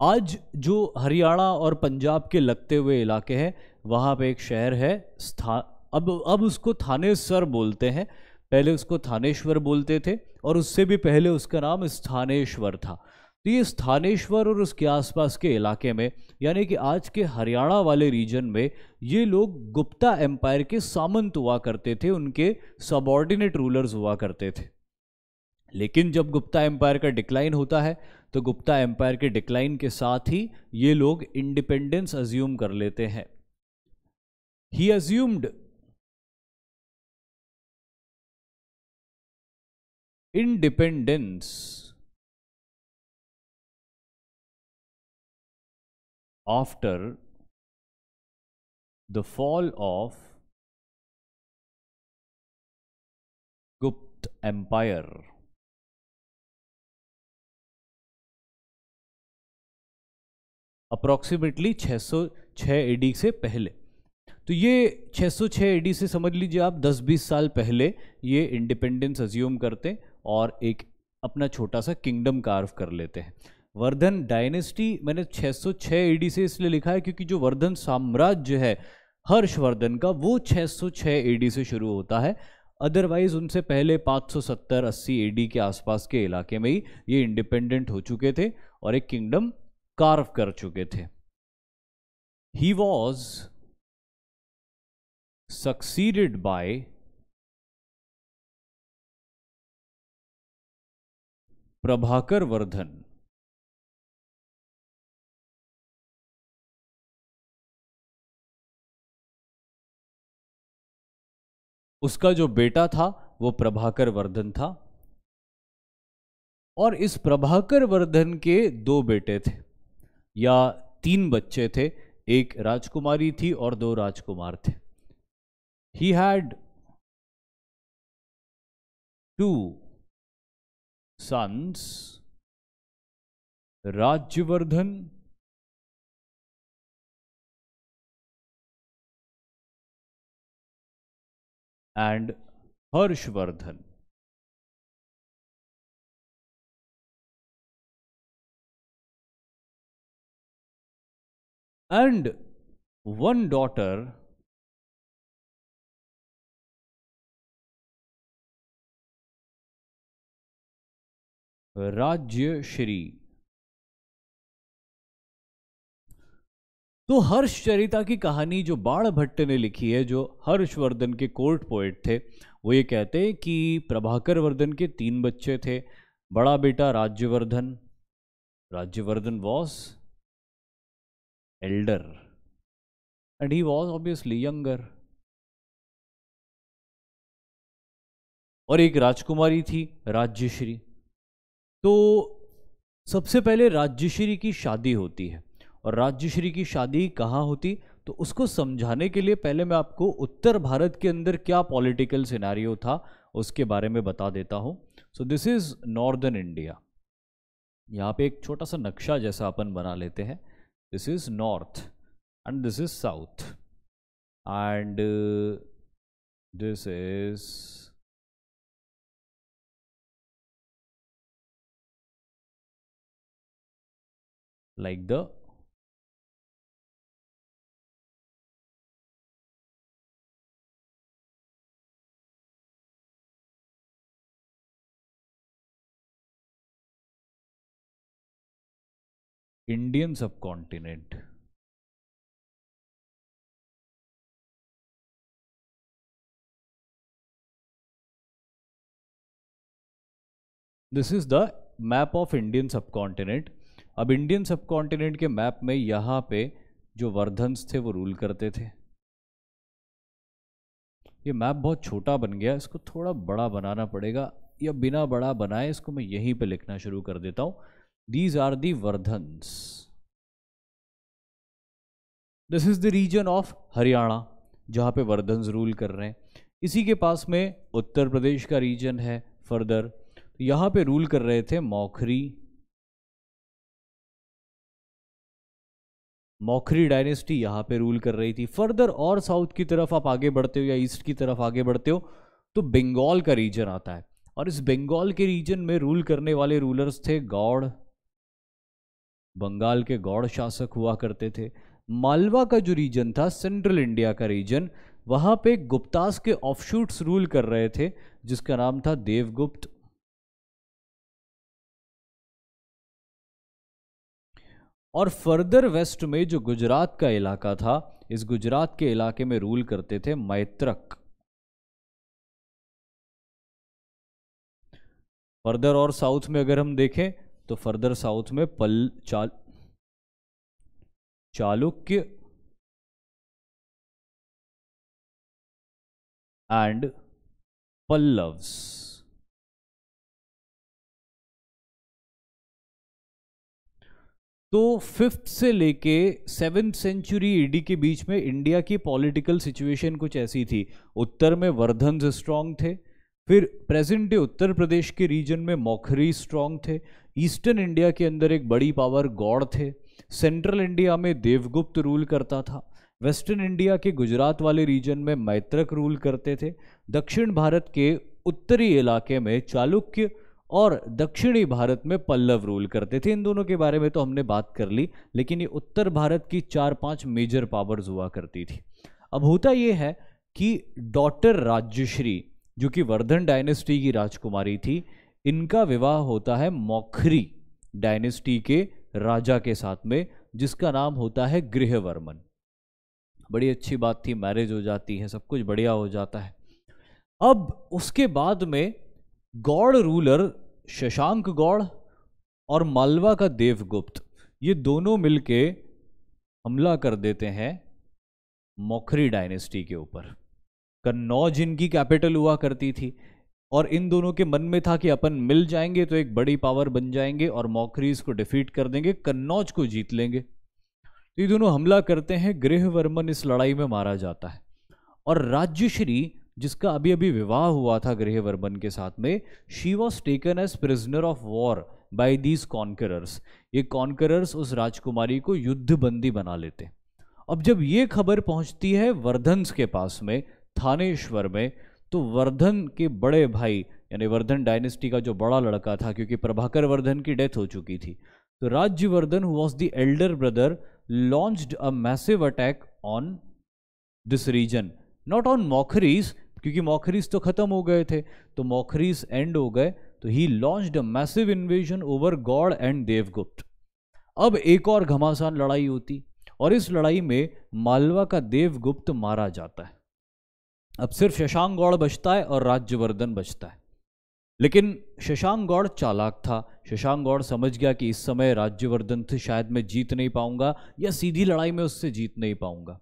आज जो हरियाणा और पंजाब के लगते हुए इलाके हैं वहाँ पे एक शहर है स्था अब अब उसको थानेसर बोलते हैं पहले उसको थानेश्वर बोलते थे और उससे भी पहले उसका नाम स्थानेश्वर था तो ये स्थानेश्वर और उसके आसपास के इलाके में यानी कि आज के हरियाणा वाले रीजन में ये लोग गुप्ता एम्पायर के सामंत हुआ करते थे उनके सबॉर्डिनेट रूलर्स हुआ करते थे लेकिन जब गुप्ता एम्पायर का डिक्लाइन होता है तो गुप्ता एम्पायर के डिक्लाइन के साथ ही ये लोग इंडिपेंडेंस अज्यूम कर लेते हैं he assumed
independence after the fall of Gupta empire approximately
606 सौ से पहले तो ये 606 सौ से समझ लीजिए आप 10-20 साल पहले ये इंडिपेंडेंस अज्यूम करते और एक अपना छोटा सा किंगडम कार्व कर लेते हैं वर्धन डायनेस्टी मैंने 606 सौ से इसलिए लिखा है क्योंकि जो वर्धन साम्राज्य है हर्षवर्धन का वो 606 सौ से शुरू होता है अदरवाइज उनसे पहले 570-80 सत्तर के आसपास के इलाके में ही ये इंडिपेंडेंट हो चुके थे और एक किंगडम कार्व कर चुके थे he was succeeded by
Prabhakar Vardhan
उसका जो बेटा था वो प्रभाकर वर्धन था और इस प्रभाकर वर्धन के दो बेटे थे या तीन बच्चे थे एक राजकुमारी थी और दो राजकुमार थे he had
two sons Rajyavardhan and Harshavardhan and one daughter
Rajyashri तो हर्षचरिता की कहानी जो बाण भट्ट ने लिखी है जो हर्षवर्धन के कोर्ट पोएट थे वो ये कहते हैं कि प्रभाकर वर्धन के तीन बच्चे थे बड़ा बेटा Rajyavardhan Rajyavardhan was elder and he was obviously younger और एक राजकुमारी थी राज्यश्री तो सबसे पहले राज्यश्री की शादी होती है और राज्यश्री की शादी कहाँ होती तो उसको समझाने के लिए पहले मैं आपको उत्तर भारत के अंदर क्या पॉलिटिकल सिनारियो था उसके बारे में बता देता हूँ so this is northern India यहाँ पे एक छोटा सा नक्शा जैसा अपन बना लेते हैं this is north and this is south and uh,
this is like the Indian subcontinent
this is the map of Indian subcontinent अब इंडियन सब कॉन्टिनेंट के मैप में यहां पे जो वर्धन्स थे वो रूल करते थे ये मैप बहुत छोटा बन गया इसको थोड़ा बड़ा बनाना पड़ेगा या बिना बड़ा बनाए इसको मैं यहीं पे लिखना शुरू कर देता हूं These are the Vardhans. This is the region of Haryana जहाँ पे वर्धन्स रूल कर रहे हैं इसी के पास में उत्तर प्रदेश का रीजन है फर्दर तो यहाँ पे रूल कर रहे थे मौखरी मौखरी डायनेस्टी यहाँ पे रूल कर रही थी फर्दर और साउथ की तरफ आप आगे बढ़ते हो या ईस्ट की तरफ आगे बढ़ते हो तो बंगाल का रीजन आता है और इस बंगाल के रीजन में रूल करने वाले रूलर्स थे गौड़ बंगाल के गौड़ शासक हुआ करते थे मालवा का जो रीजन था सेंट्रल इंडिया का रीजन वहाँ पे गुप्तास के ऑफशूट्स रूल कर रहे थे जिसका नाम था देवगुप्त और फर्दर वेस्ट में जो गुजरात का इलाका था इस गुजरात के इलाके में रूल करते थे मैत्रक फर्दर और साउथ में अगर हम देखें तो फर्दर साउथ में पल चाल चालुक्य
एंड पल्लव्स
तो फिफ्थ से लेके सेवेंथ सेंचुरी ईडी के बीच में इंडिया की पॉलिटिकल सिचुएशन कुछ ऐसी थी उत्तर में वर्धन स्ट्रांग थे फिर प्रेजेंट डे उत्तर प्रदेश के रीजन में मौखरी स्ट्रांग थे ईस्टर्न इंडिया के अंदर एक बड़ी पावर गौड़ थे सेंट्रल इंडिया में देवगुप्त रूल करता था वेस्टर्न इंडिया के गुजरात वाले रीजन में मैत्रक रूल करते थे दक्षिण भारत के उत्तरी इलाके में चालुक्य और दक्षिणी भारत में पल्लव रूल करते थे इन दोनों के बारे में तो हमने बात कर ली लेकिन ये उत्तर भारत की चार पांच मेजर पावर्स हुआ करती थी अब होता ये है कि डॉटर राज्यश्री जो कि वर्धन डायनेस्टी की राजकुमारी थी इनका विवाह होता है मौखरी डायनेस्टी के राजा के साथ में जिसका नाम होता है गृहवर्मन बड़ी अच्छी बात थी मैरिज हो जाती है सब कुछ बढ़िया हो जाता है अब उसके बाद में गौड़ रूलर शशांक गौड़ और मालवा का देवगुप्त ये दोनों मिलके हमला कर देते हैं मौखरी डायनेस्टी के ऊपर कन्नौज इनकी कैपिटल हुआ करती थी और इन दोनों के मन में था कि अपन मिल जाएंगे तो एक बड़ी पावर बन जाएंगे और मौखरीज को डिफीट कर देंगे कन्नौज को जीत लेंगे तो ये दोनों हमला करते हैं गृह वर्मन इस लड़ाई में मारा जाता है और राज्यश्री जिसका अभी अभी विवाह हुआ था गृह वर्मन के साथ में she was taken as prisoner of war by these conquerors ये कॉन्करर्स उस राजकुमारी को युद्ध बंदी बना लेते अब जब ये खबर पहुंचती है वर्धंस के पास में थानेश्वर में तो वर्धन के बड़े भाई यानी वर्धन डायनेस्टी का जो बड़ा लड़का था क्योंकि प्रभाकर वर्धन की डेथ हो चुकी थी तो Rajyavardhan was the elder brother launched a massive attack on this region not on Maukharis क्योंकि मॉखरीज तो खत्म हो गए थे तो मॉखरीज एंड हो गए तो he launched a massive invasion over Gaud and Devagupta अब एक और घमासान लड़ाई होती और इस लड़ाई में मालवा का देवगुप्त मारा जाता है अब सिर्फ शशांक गौड़ बचता है और राज्यवर्धन बचता है लेकिन शशांक गौड़ चालाक था शशांक गौड़ समझ गया कि इस समय राज्यवर्धन से शायद मैं जीत नहीं पाऊंगा या सीधी लड़ाई में उससे जीत नहीं पाऊंगा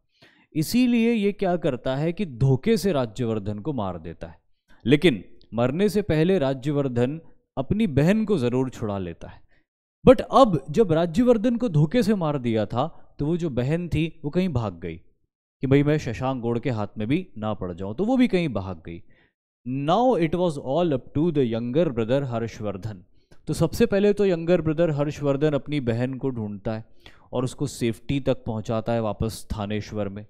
इसीलिए ये क्या करता है कि धोखे से राज्यवर्धन को मार देता है लेकिन मरने से पहले राज्यवर्धन अपनी बहन को ज़रूर छुड़ा लेता है बट अब जब राज्यवर्धन को धोखे से मार दिया था तो वो जो बहन थी वो कहीं भाग गई कि भाई मैं शशांक गोड़ के हाथ में भी ना पड़ जाऊं तो वो भी कहीं भाग गई now it was all up to the younger brother Harshavardhan तो सबसे पहले तो यंगर ब्रदर हर्षवर्धन अपनी बहन को ढूंढता है और उसको सेफ्टी तक पहुंचाता है वापस थानेश्वर में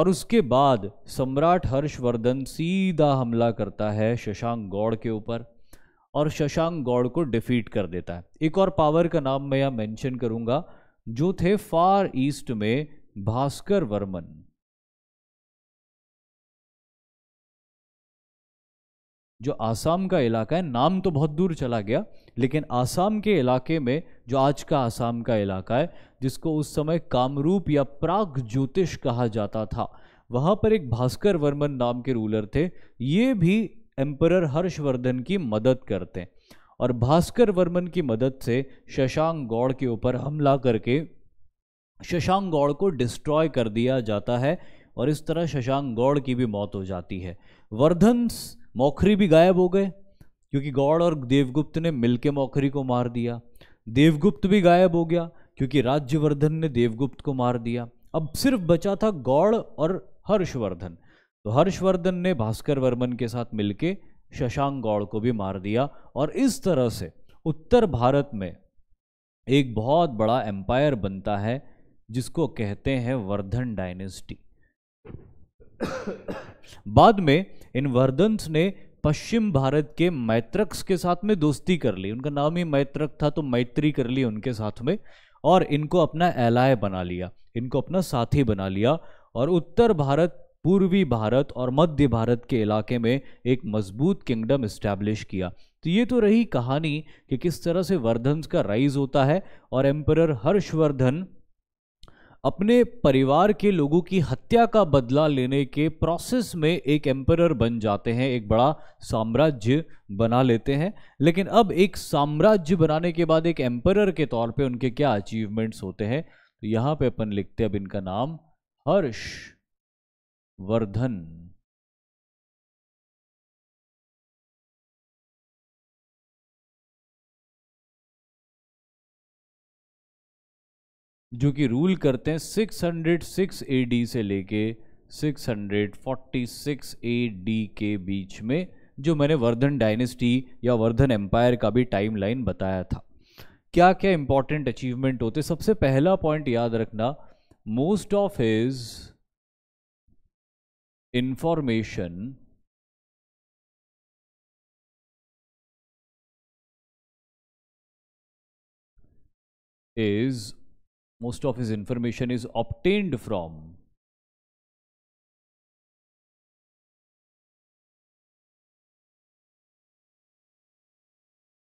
और उसके बाद सम्राट हर्षवर्धन सीधा हमला करता है शशांक गौड़ के ऊपर और शशांक गौड़ को डिफीट कर देता है एक और पावर का नाम मैं यहाँ मेंशन करूँगा जो थे फार ईस्ट में भास्कर वर्मन जो आसाम का इलाका है नाम तो बहुत दूर चला गया लेकिन आसाम के इलाके में जो आज का आसाम का इलाका है जिसको उस समय कामरूप या प्राग ज्योतिष कहा जाता था वहाँ पर एक भास्कर वर्मन नाम के रूलर थे ये भी एम्पर हर्षवर्धन की मदद करते हैं और भास्कर वर्मन की मदद से शशांक गौड़ के ऊपर हमला करके शशांक गौड़ को डिस्ट्रॉय कर दिया जाता है और इस तरह शशांक गौड़ की भी मौत हो जाती है वर्धन्स मौखरी भी गायब हो गए क्योंकि गौड़ और देवगुप्त ने मिलके मौखरी को मार दिया देवगुप्त भी गायब हो गया क्योंकि राज्यवर्धन ने देवगुप्त को मार दिया अब सिर्फ बचा था गौड़ और हर्षवर्धन तो हर्षवर्धन ने भास्कर वर्मन के साथ मिलके शशांक गौड़ को भी मार दिया और इस तरह से उत्तर भारत में एक बहुत बड़ा एम्पायर बनता है जिसको कहते हैं वर्धन डायनेस्टी बाद में इन वर्धंस ने पश्चिम भारत के मैत्रक्स के साथ में दोस्ती कर ली उनका नाम ही मैत्रक था तो मैत्री कर ली उनके साथ में और इनको अपना एलाय बना लिया इनको अपना साथी बना लिया और उत्तर भारत पूर्वी भारत और मध्य भारत के इलाके में एक मजबूत किंगडम इस्टेब्लिश किया तो ये तो रही कहानी कि किस तरह से वर्धन का राइज होता है और एम्पर हर्षवर्धन अपने परिवार के लोगों की हत्या का बदला लेने के प्रोसेस में एक एम्परर बन जाते हैं एक बड़ा साम्राज्य बना लेते हैं लेकिन अब एक साम्राज्य बनाने के बाद एक एम्परर के तौर पे उनके क्या अचीवमेंट्स होते हैं तो यहाँ पे अपन लिखते हैं अब इनका नाम हर्ष वर्धन जो कि रूल करते हैं 606 एडी से लेके 646 एडी के बीच में जो मैंने वर्धन डायनेस्टी या वर्धन एम्पायर का भी टाइमलाइन बताया था क्या क्या इंपॉर्टेंट अचीवमेंट होते सबसे पहला पॉइंट याद रखना most of his information
is most of his information is obtained from.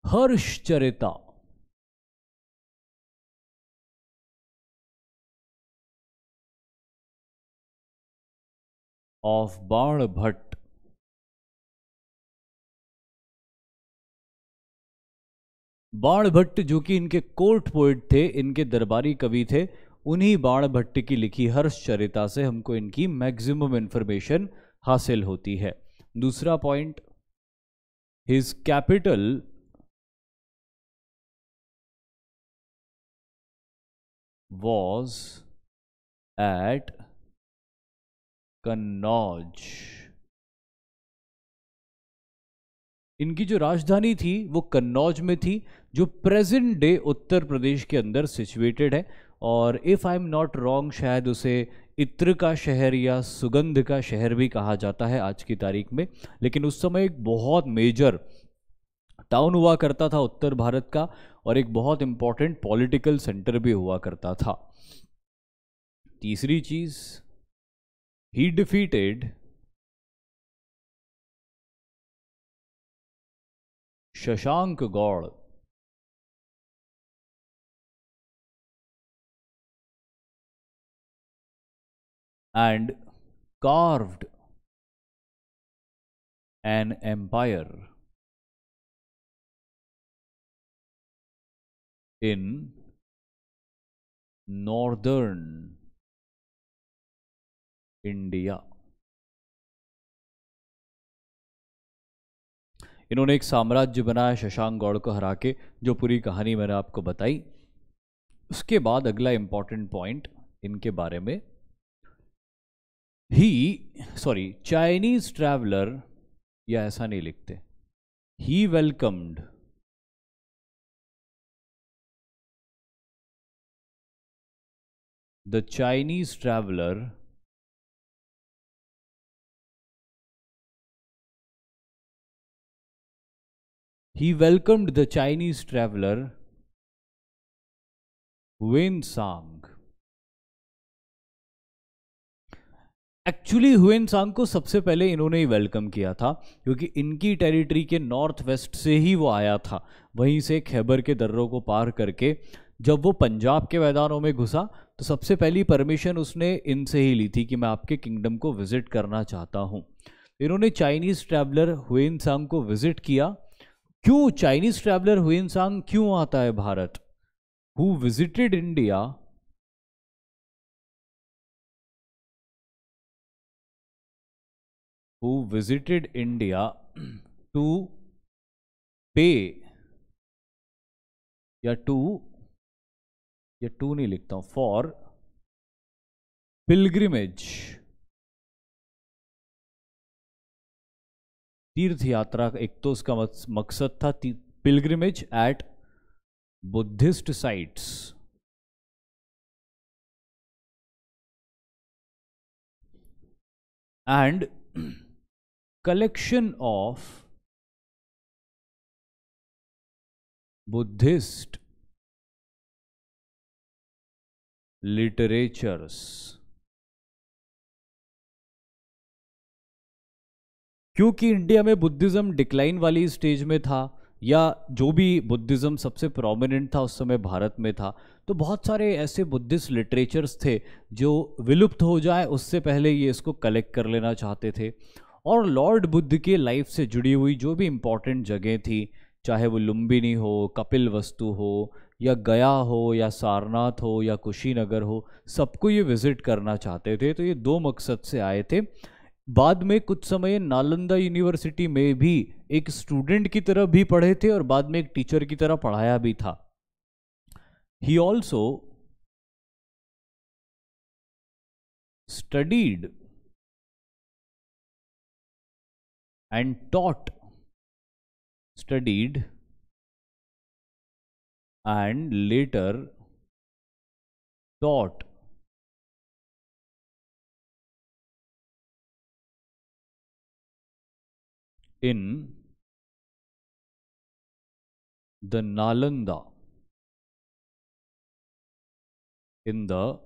Harshcharita. of Barbhat बाण
भट्ट जो कि इनके कोर्ट पोइट थे इनके दरबारी कवि थे उन्हीं बाण भट्ट की लिखी हर्ष चरिता से हमको इनकी मैक्सिमम इन्फॉर्मेशन हासिल होती है दूसरा point his capital
was at Kannauj
इनकी जो राजधानी थी वो कन्नौज में थी जो प्रेजेंट डे उत्तर प्रदेश के अंदर सिचुएटेड है और if I am not wrong शायद उसे इत्र का शहर या सुगंध का शहर भी कहा जाता है आज की तारीख में लेकिन उस समय एक बहुत मेजर टाउन हुआ करता था उत्तर भारत का और एक बहुत इंपॉर्टेंट पॉलिटिकल सेंटर भी हुआ करता था तीसरी चीज he defeated
Shashank Gaur and carved an empire in northern India
इन्होंने एक साम्राज्य बनाया शशांक गौड़ को हरा के जो पूरी कहानी मैंने आपको बताई उसके बाद अगला इम्पॉर्टेंट पॉइंट इनके बारे में ही सॉरी चाइनीज ट्रैवलर या ऐसा नहीं लिखते he welcomed
the Chinese traveller he welcomed the Chinese traveler Wen Sang
actually Hiuen Tsang को सबसे पहले इन्होंने ही वेलकम किया था क्योंकि इनकी टेरिटरी के नॉर्थ वेस्ट से ही वो आया था वहीं से खैबर के दर्रों को पार करके जब वो पंजाब के मैदानों में घुसा तो सबसे पहली परमिशन उसने इनसे ही ली थी कि मैं आपके किंगडम को विज़िट करना चाहता हूँ इन्होंने चाइनीज़ ट्रैवलर हुएन सांग को विज़िट किया क्यों चाइनीज़ ट्रैवलर हुएन सांग क्यों आता है Bharat who visited India
who visited India to pay या टू या टू नहीं लिखता हूं फॉर
पिलग्रिमेज तीर्थ यात्रा का एक तो उसका मकसद था pilgrimage at Buddhist sites
and collection of Buddhist literatures
क्योंकि इंडिया में बुद्धिज्म डिक्लाइन वाली स्टेज में था या जो भी बुद्धिज्म सबसे प्रोमिनेंट था उस समय भारत में था तो बहुत सारे ऐसे बुद्धिस्ट लिटरेचर्स थे जो विलुप्त हो जाए उससे पहले ये इसको कलेक्ट कर लेना चाहते थे और लॉर्ड बुद्ध के लाइफ से जुड़ी हुई जो भी इंपॉर्टेंट जगह थी चाहे वो लुम्बिनी हो कपिल वस्तु हो या गया हो या सारनाथ हो या कुशीनगर हो सबको ये विज़िट करना चाहते थे तो ये दो मकसद से आए थे बाद में कुछ समय नालंदा यूनिवर्सिटी में भी एक स्टूडेंट की तरह भी पढ़े थे और बाद में एक टीचर की तरह पढ़ाया भी था he also
studied and taught, studied, and later taught. In the Nalanda, in the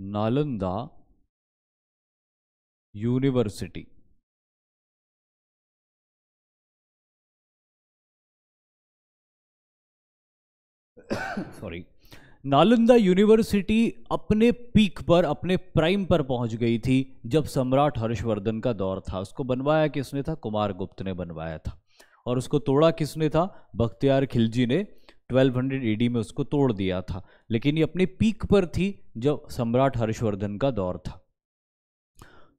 Nalanda University.
Sorry Nalanda university अपने पीक पर अपने प्राइम पर पहुंच गई थी जब सम्राट हर्षवर्धन का दौर था उसको बनवाया किसने था कुमार गुप्त ने बनवाया था और उसको तोड़ा किसने था बख्तियार खिलजी ने 1200 हंड्रेड में उसको तोड़ दिया था लेकिन ये अपने पीक पर थी जब सम्राट हर्षवर्धन का दौर था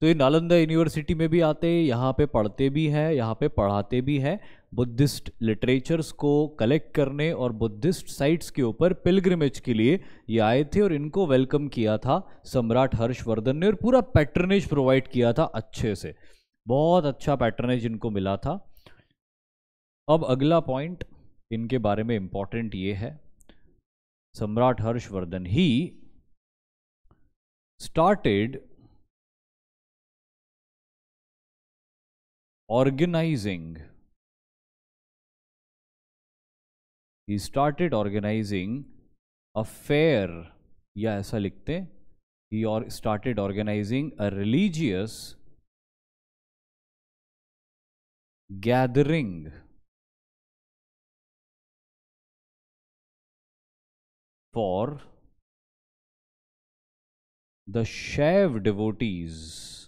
तो ये नालंदा यूनिवर्सिटी में भी आते यहाँ पे पढ़ते भी हैं यहाँ पे पढ़ाते भी हैं बुद्धिस्ट लिटरेचर्स को कलेक्ट करने और बुद्धिस्ट साइट्स के ऊपर पिलग्रिमेज के लिए ये आए थे और इनको वेलकम किया था सम्राट हर्षवर्धन ने और पूरा पैटर्नेज प्रोवाइड किया था अच्छे से बहुत अच्छा पैटर्नेज इनको मिला था अब अगला पॉइंट इनके बारे में इम्पॉर्टेंट ये है सम्राट Harshavardhan he
started
organizing he started organizing a fair या ऐसा लिखते he started organizing a religious
gathering for the Shaiv devotees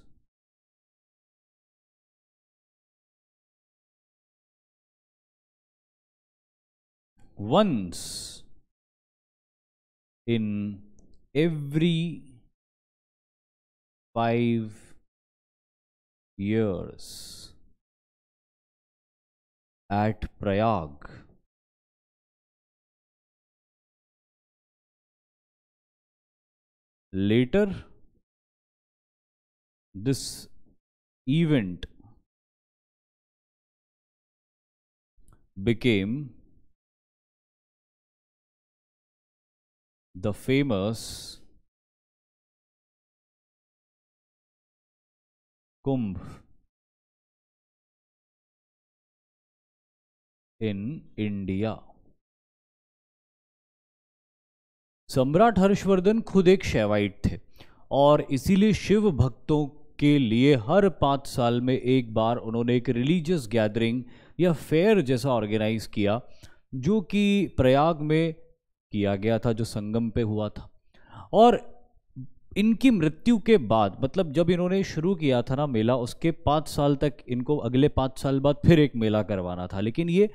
once in every five years at Prayag. Later, this event became the famous Kumbh in India.
सम्राट हर्षवर्धन खुद एक शैवाइट थे और इसीलिए शिव भक्तों के लिए हर पांच साल में एक बार उन्होंने एक रिलीजियस गैदरिंग या फेयर जैसा ऑर्गेनाइज किया जो कि प्रयाग में किया गया था जो संगम पे हुआ था और इनकी मृत्यु के बाद मतलब जब इन्होंने शुरू किया था ना मेला उसके पाँच साल तक इनको अगले पाँच साल बाद फिर एक मेला करवाना था लेकिन ये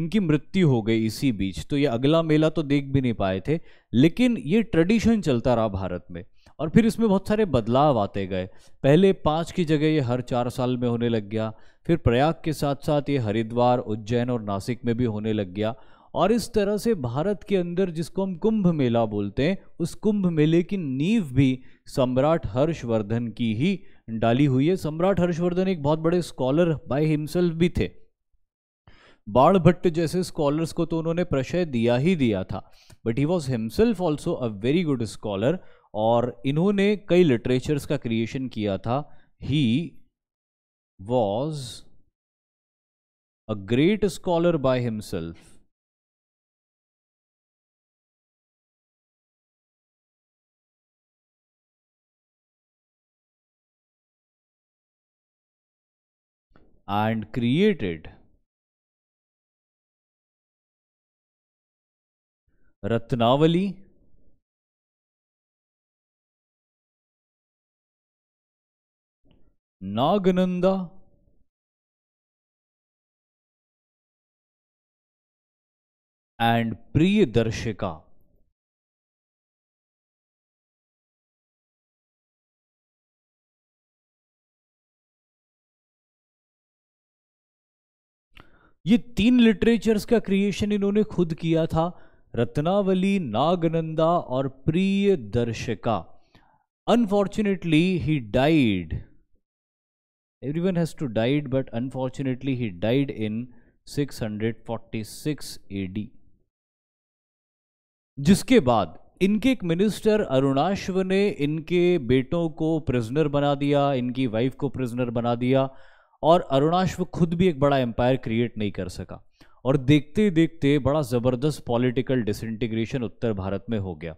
इनकी मृत्यु हो गई इसी बीच तो ये अगला मेला तो देख भी नहीं पाए थे लेकिन ये ट्रेडिशन चलता रहा भारत में और फिर इसमें बहुत सारे बदलाव आते गए पहले पाँच की जगह ये हर चार साल में होने लग गया फिर प्रयाग के साथ साथ ये हरिद्वार उज्जैन और नासिक में भी होने लग गया और इस तरह से भारत के अंदर जिसको हम कुंभ मेला बोलते हैं उस कुंभ मेले की नींव भी सम्राट हर्षवर्धन की ही डाली हुई है सम्राट हर्षवर्धन एक बहुत बड़े स्कॉलर बाय हिमसेल्फ भी थे बाण भट्ट जैसे स्कॉलर्स को तो उन्होंने प्रशय दिया ही दिया था but he was himself also a very good scholar और इन्होंने कई लिटरेचर्स का क्रिएशन किया था he was a great scholar by himself
and created Ratnavali Nagananda and Priyadarshika.
ये तीन लिटरेचर्स का क्रिएशन इन्होंने खुद किया था रत्नावली नागनंदा और Priyadarshika unfortunately he died everyone has to died but unfortunately he died in 646 AD जिसके बाद इनके एक मिनिस्टर अरुणाश्व ने इनके बेटों को प्रिजनर बना दिया इनकी वाइफ को प्रिजनर बना दिया और अरुणाश्व खुद भी एक बड़ा एम्पायर क्रिएट नहीं कर सका और देखते देखते बड़ा ज़बरदस्त पॉलिटिकल डिसइंटीग्रेशन उत्तर भारत में हो गया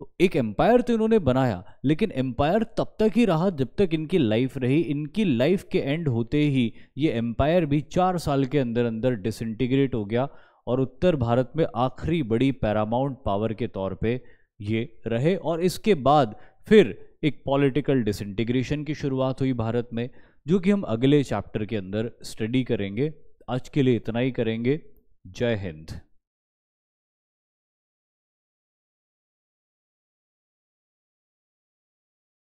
तो एक एम्पायर तो इन्होंने बनाया लेकिन एम्पायर तब तक ही रहा जब तक इनकी लाइफ रही इनकी लाइफ के एंड होते ही ये एम्पायर भी चार साल के अंदर अंदर डिसइंटीग्रेट हो गया और उत्तर भारत में आखिरी बड़ी पैरामाउंट पावर के तौर पे ये रहे और इसके बाद फिर एक पॉलिटिकल डिसइंटीग्रेशन की शुरुआत हुई भारत में जो कि हम अगले चैप्टर के अंदर स्टडी करेंगे आज के लिए इतना ही करेंगे जय हिंद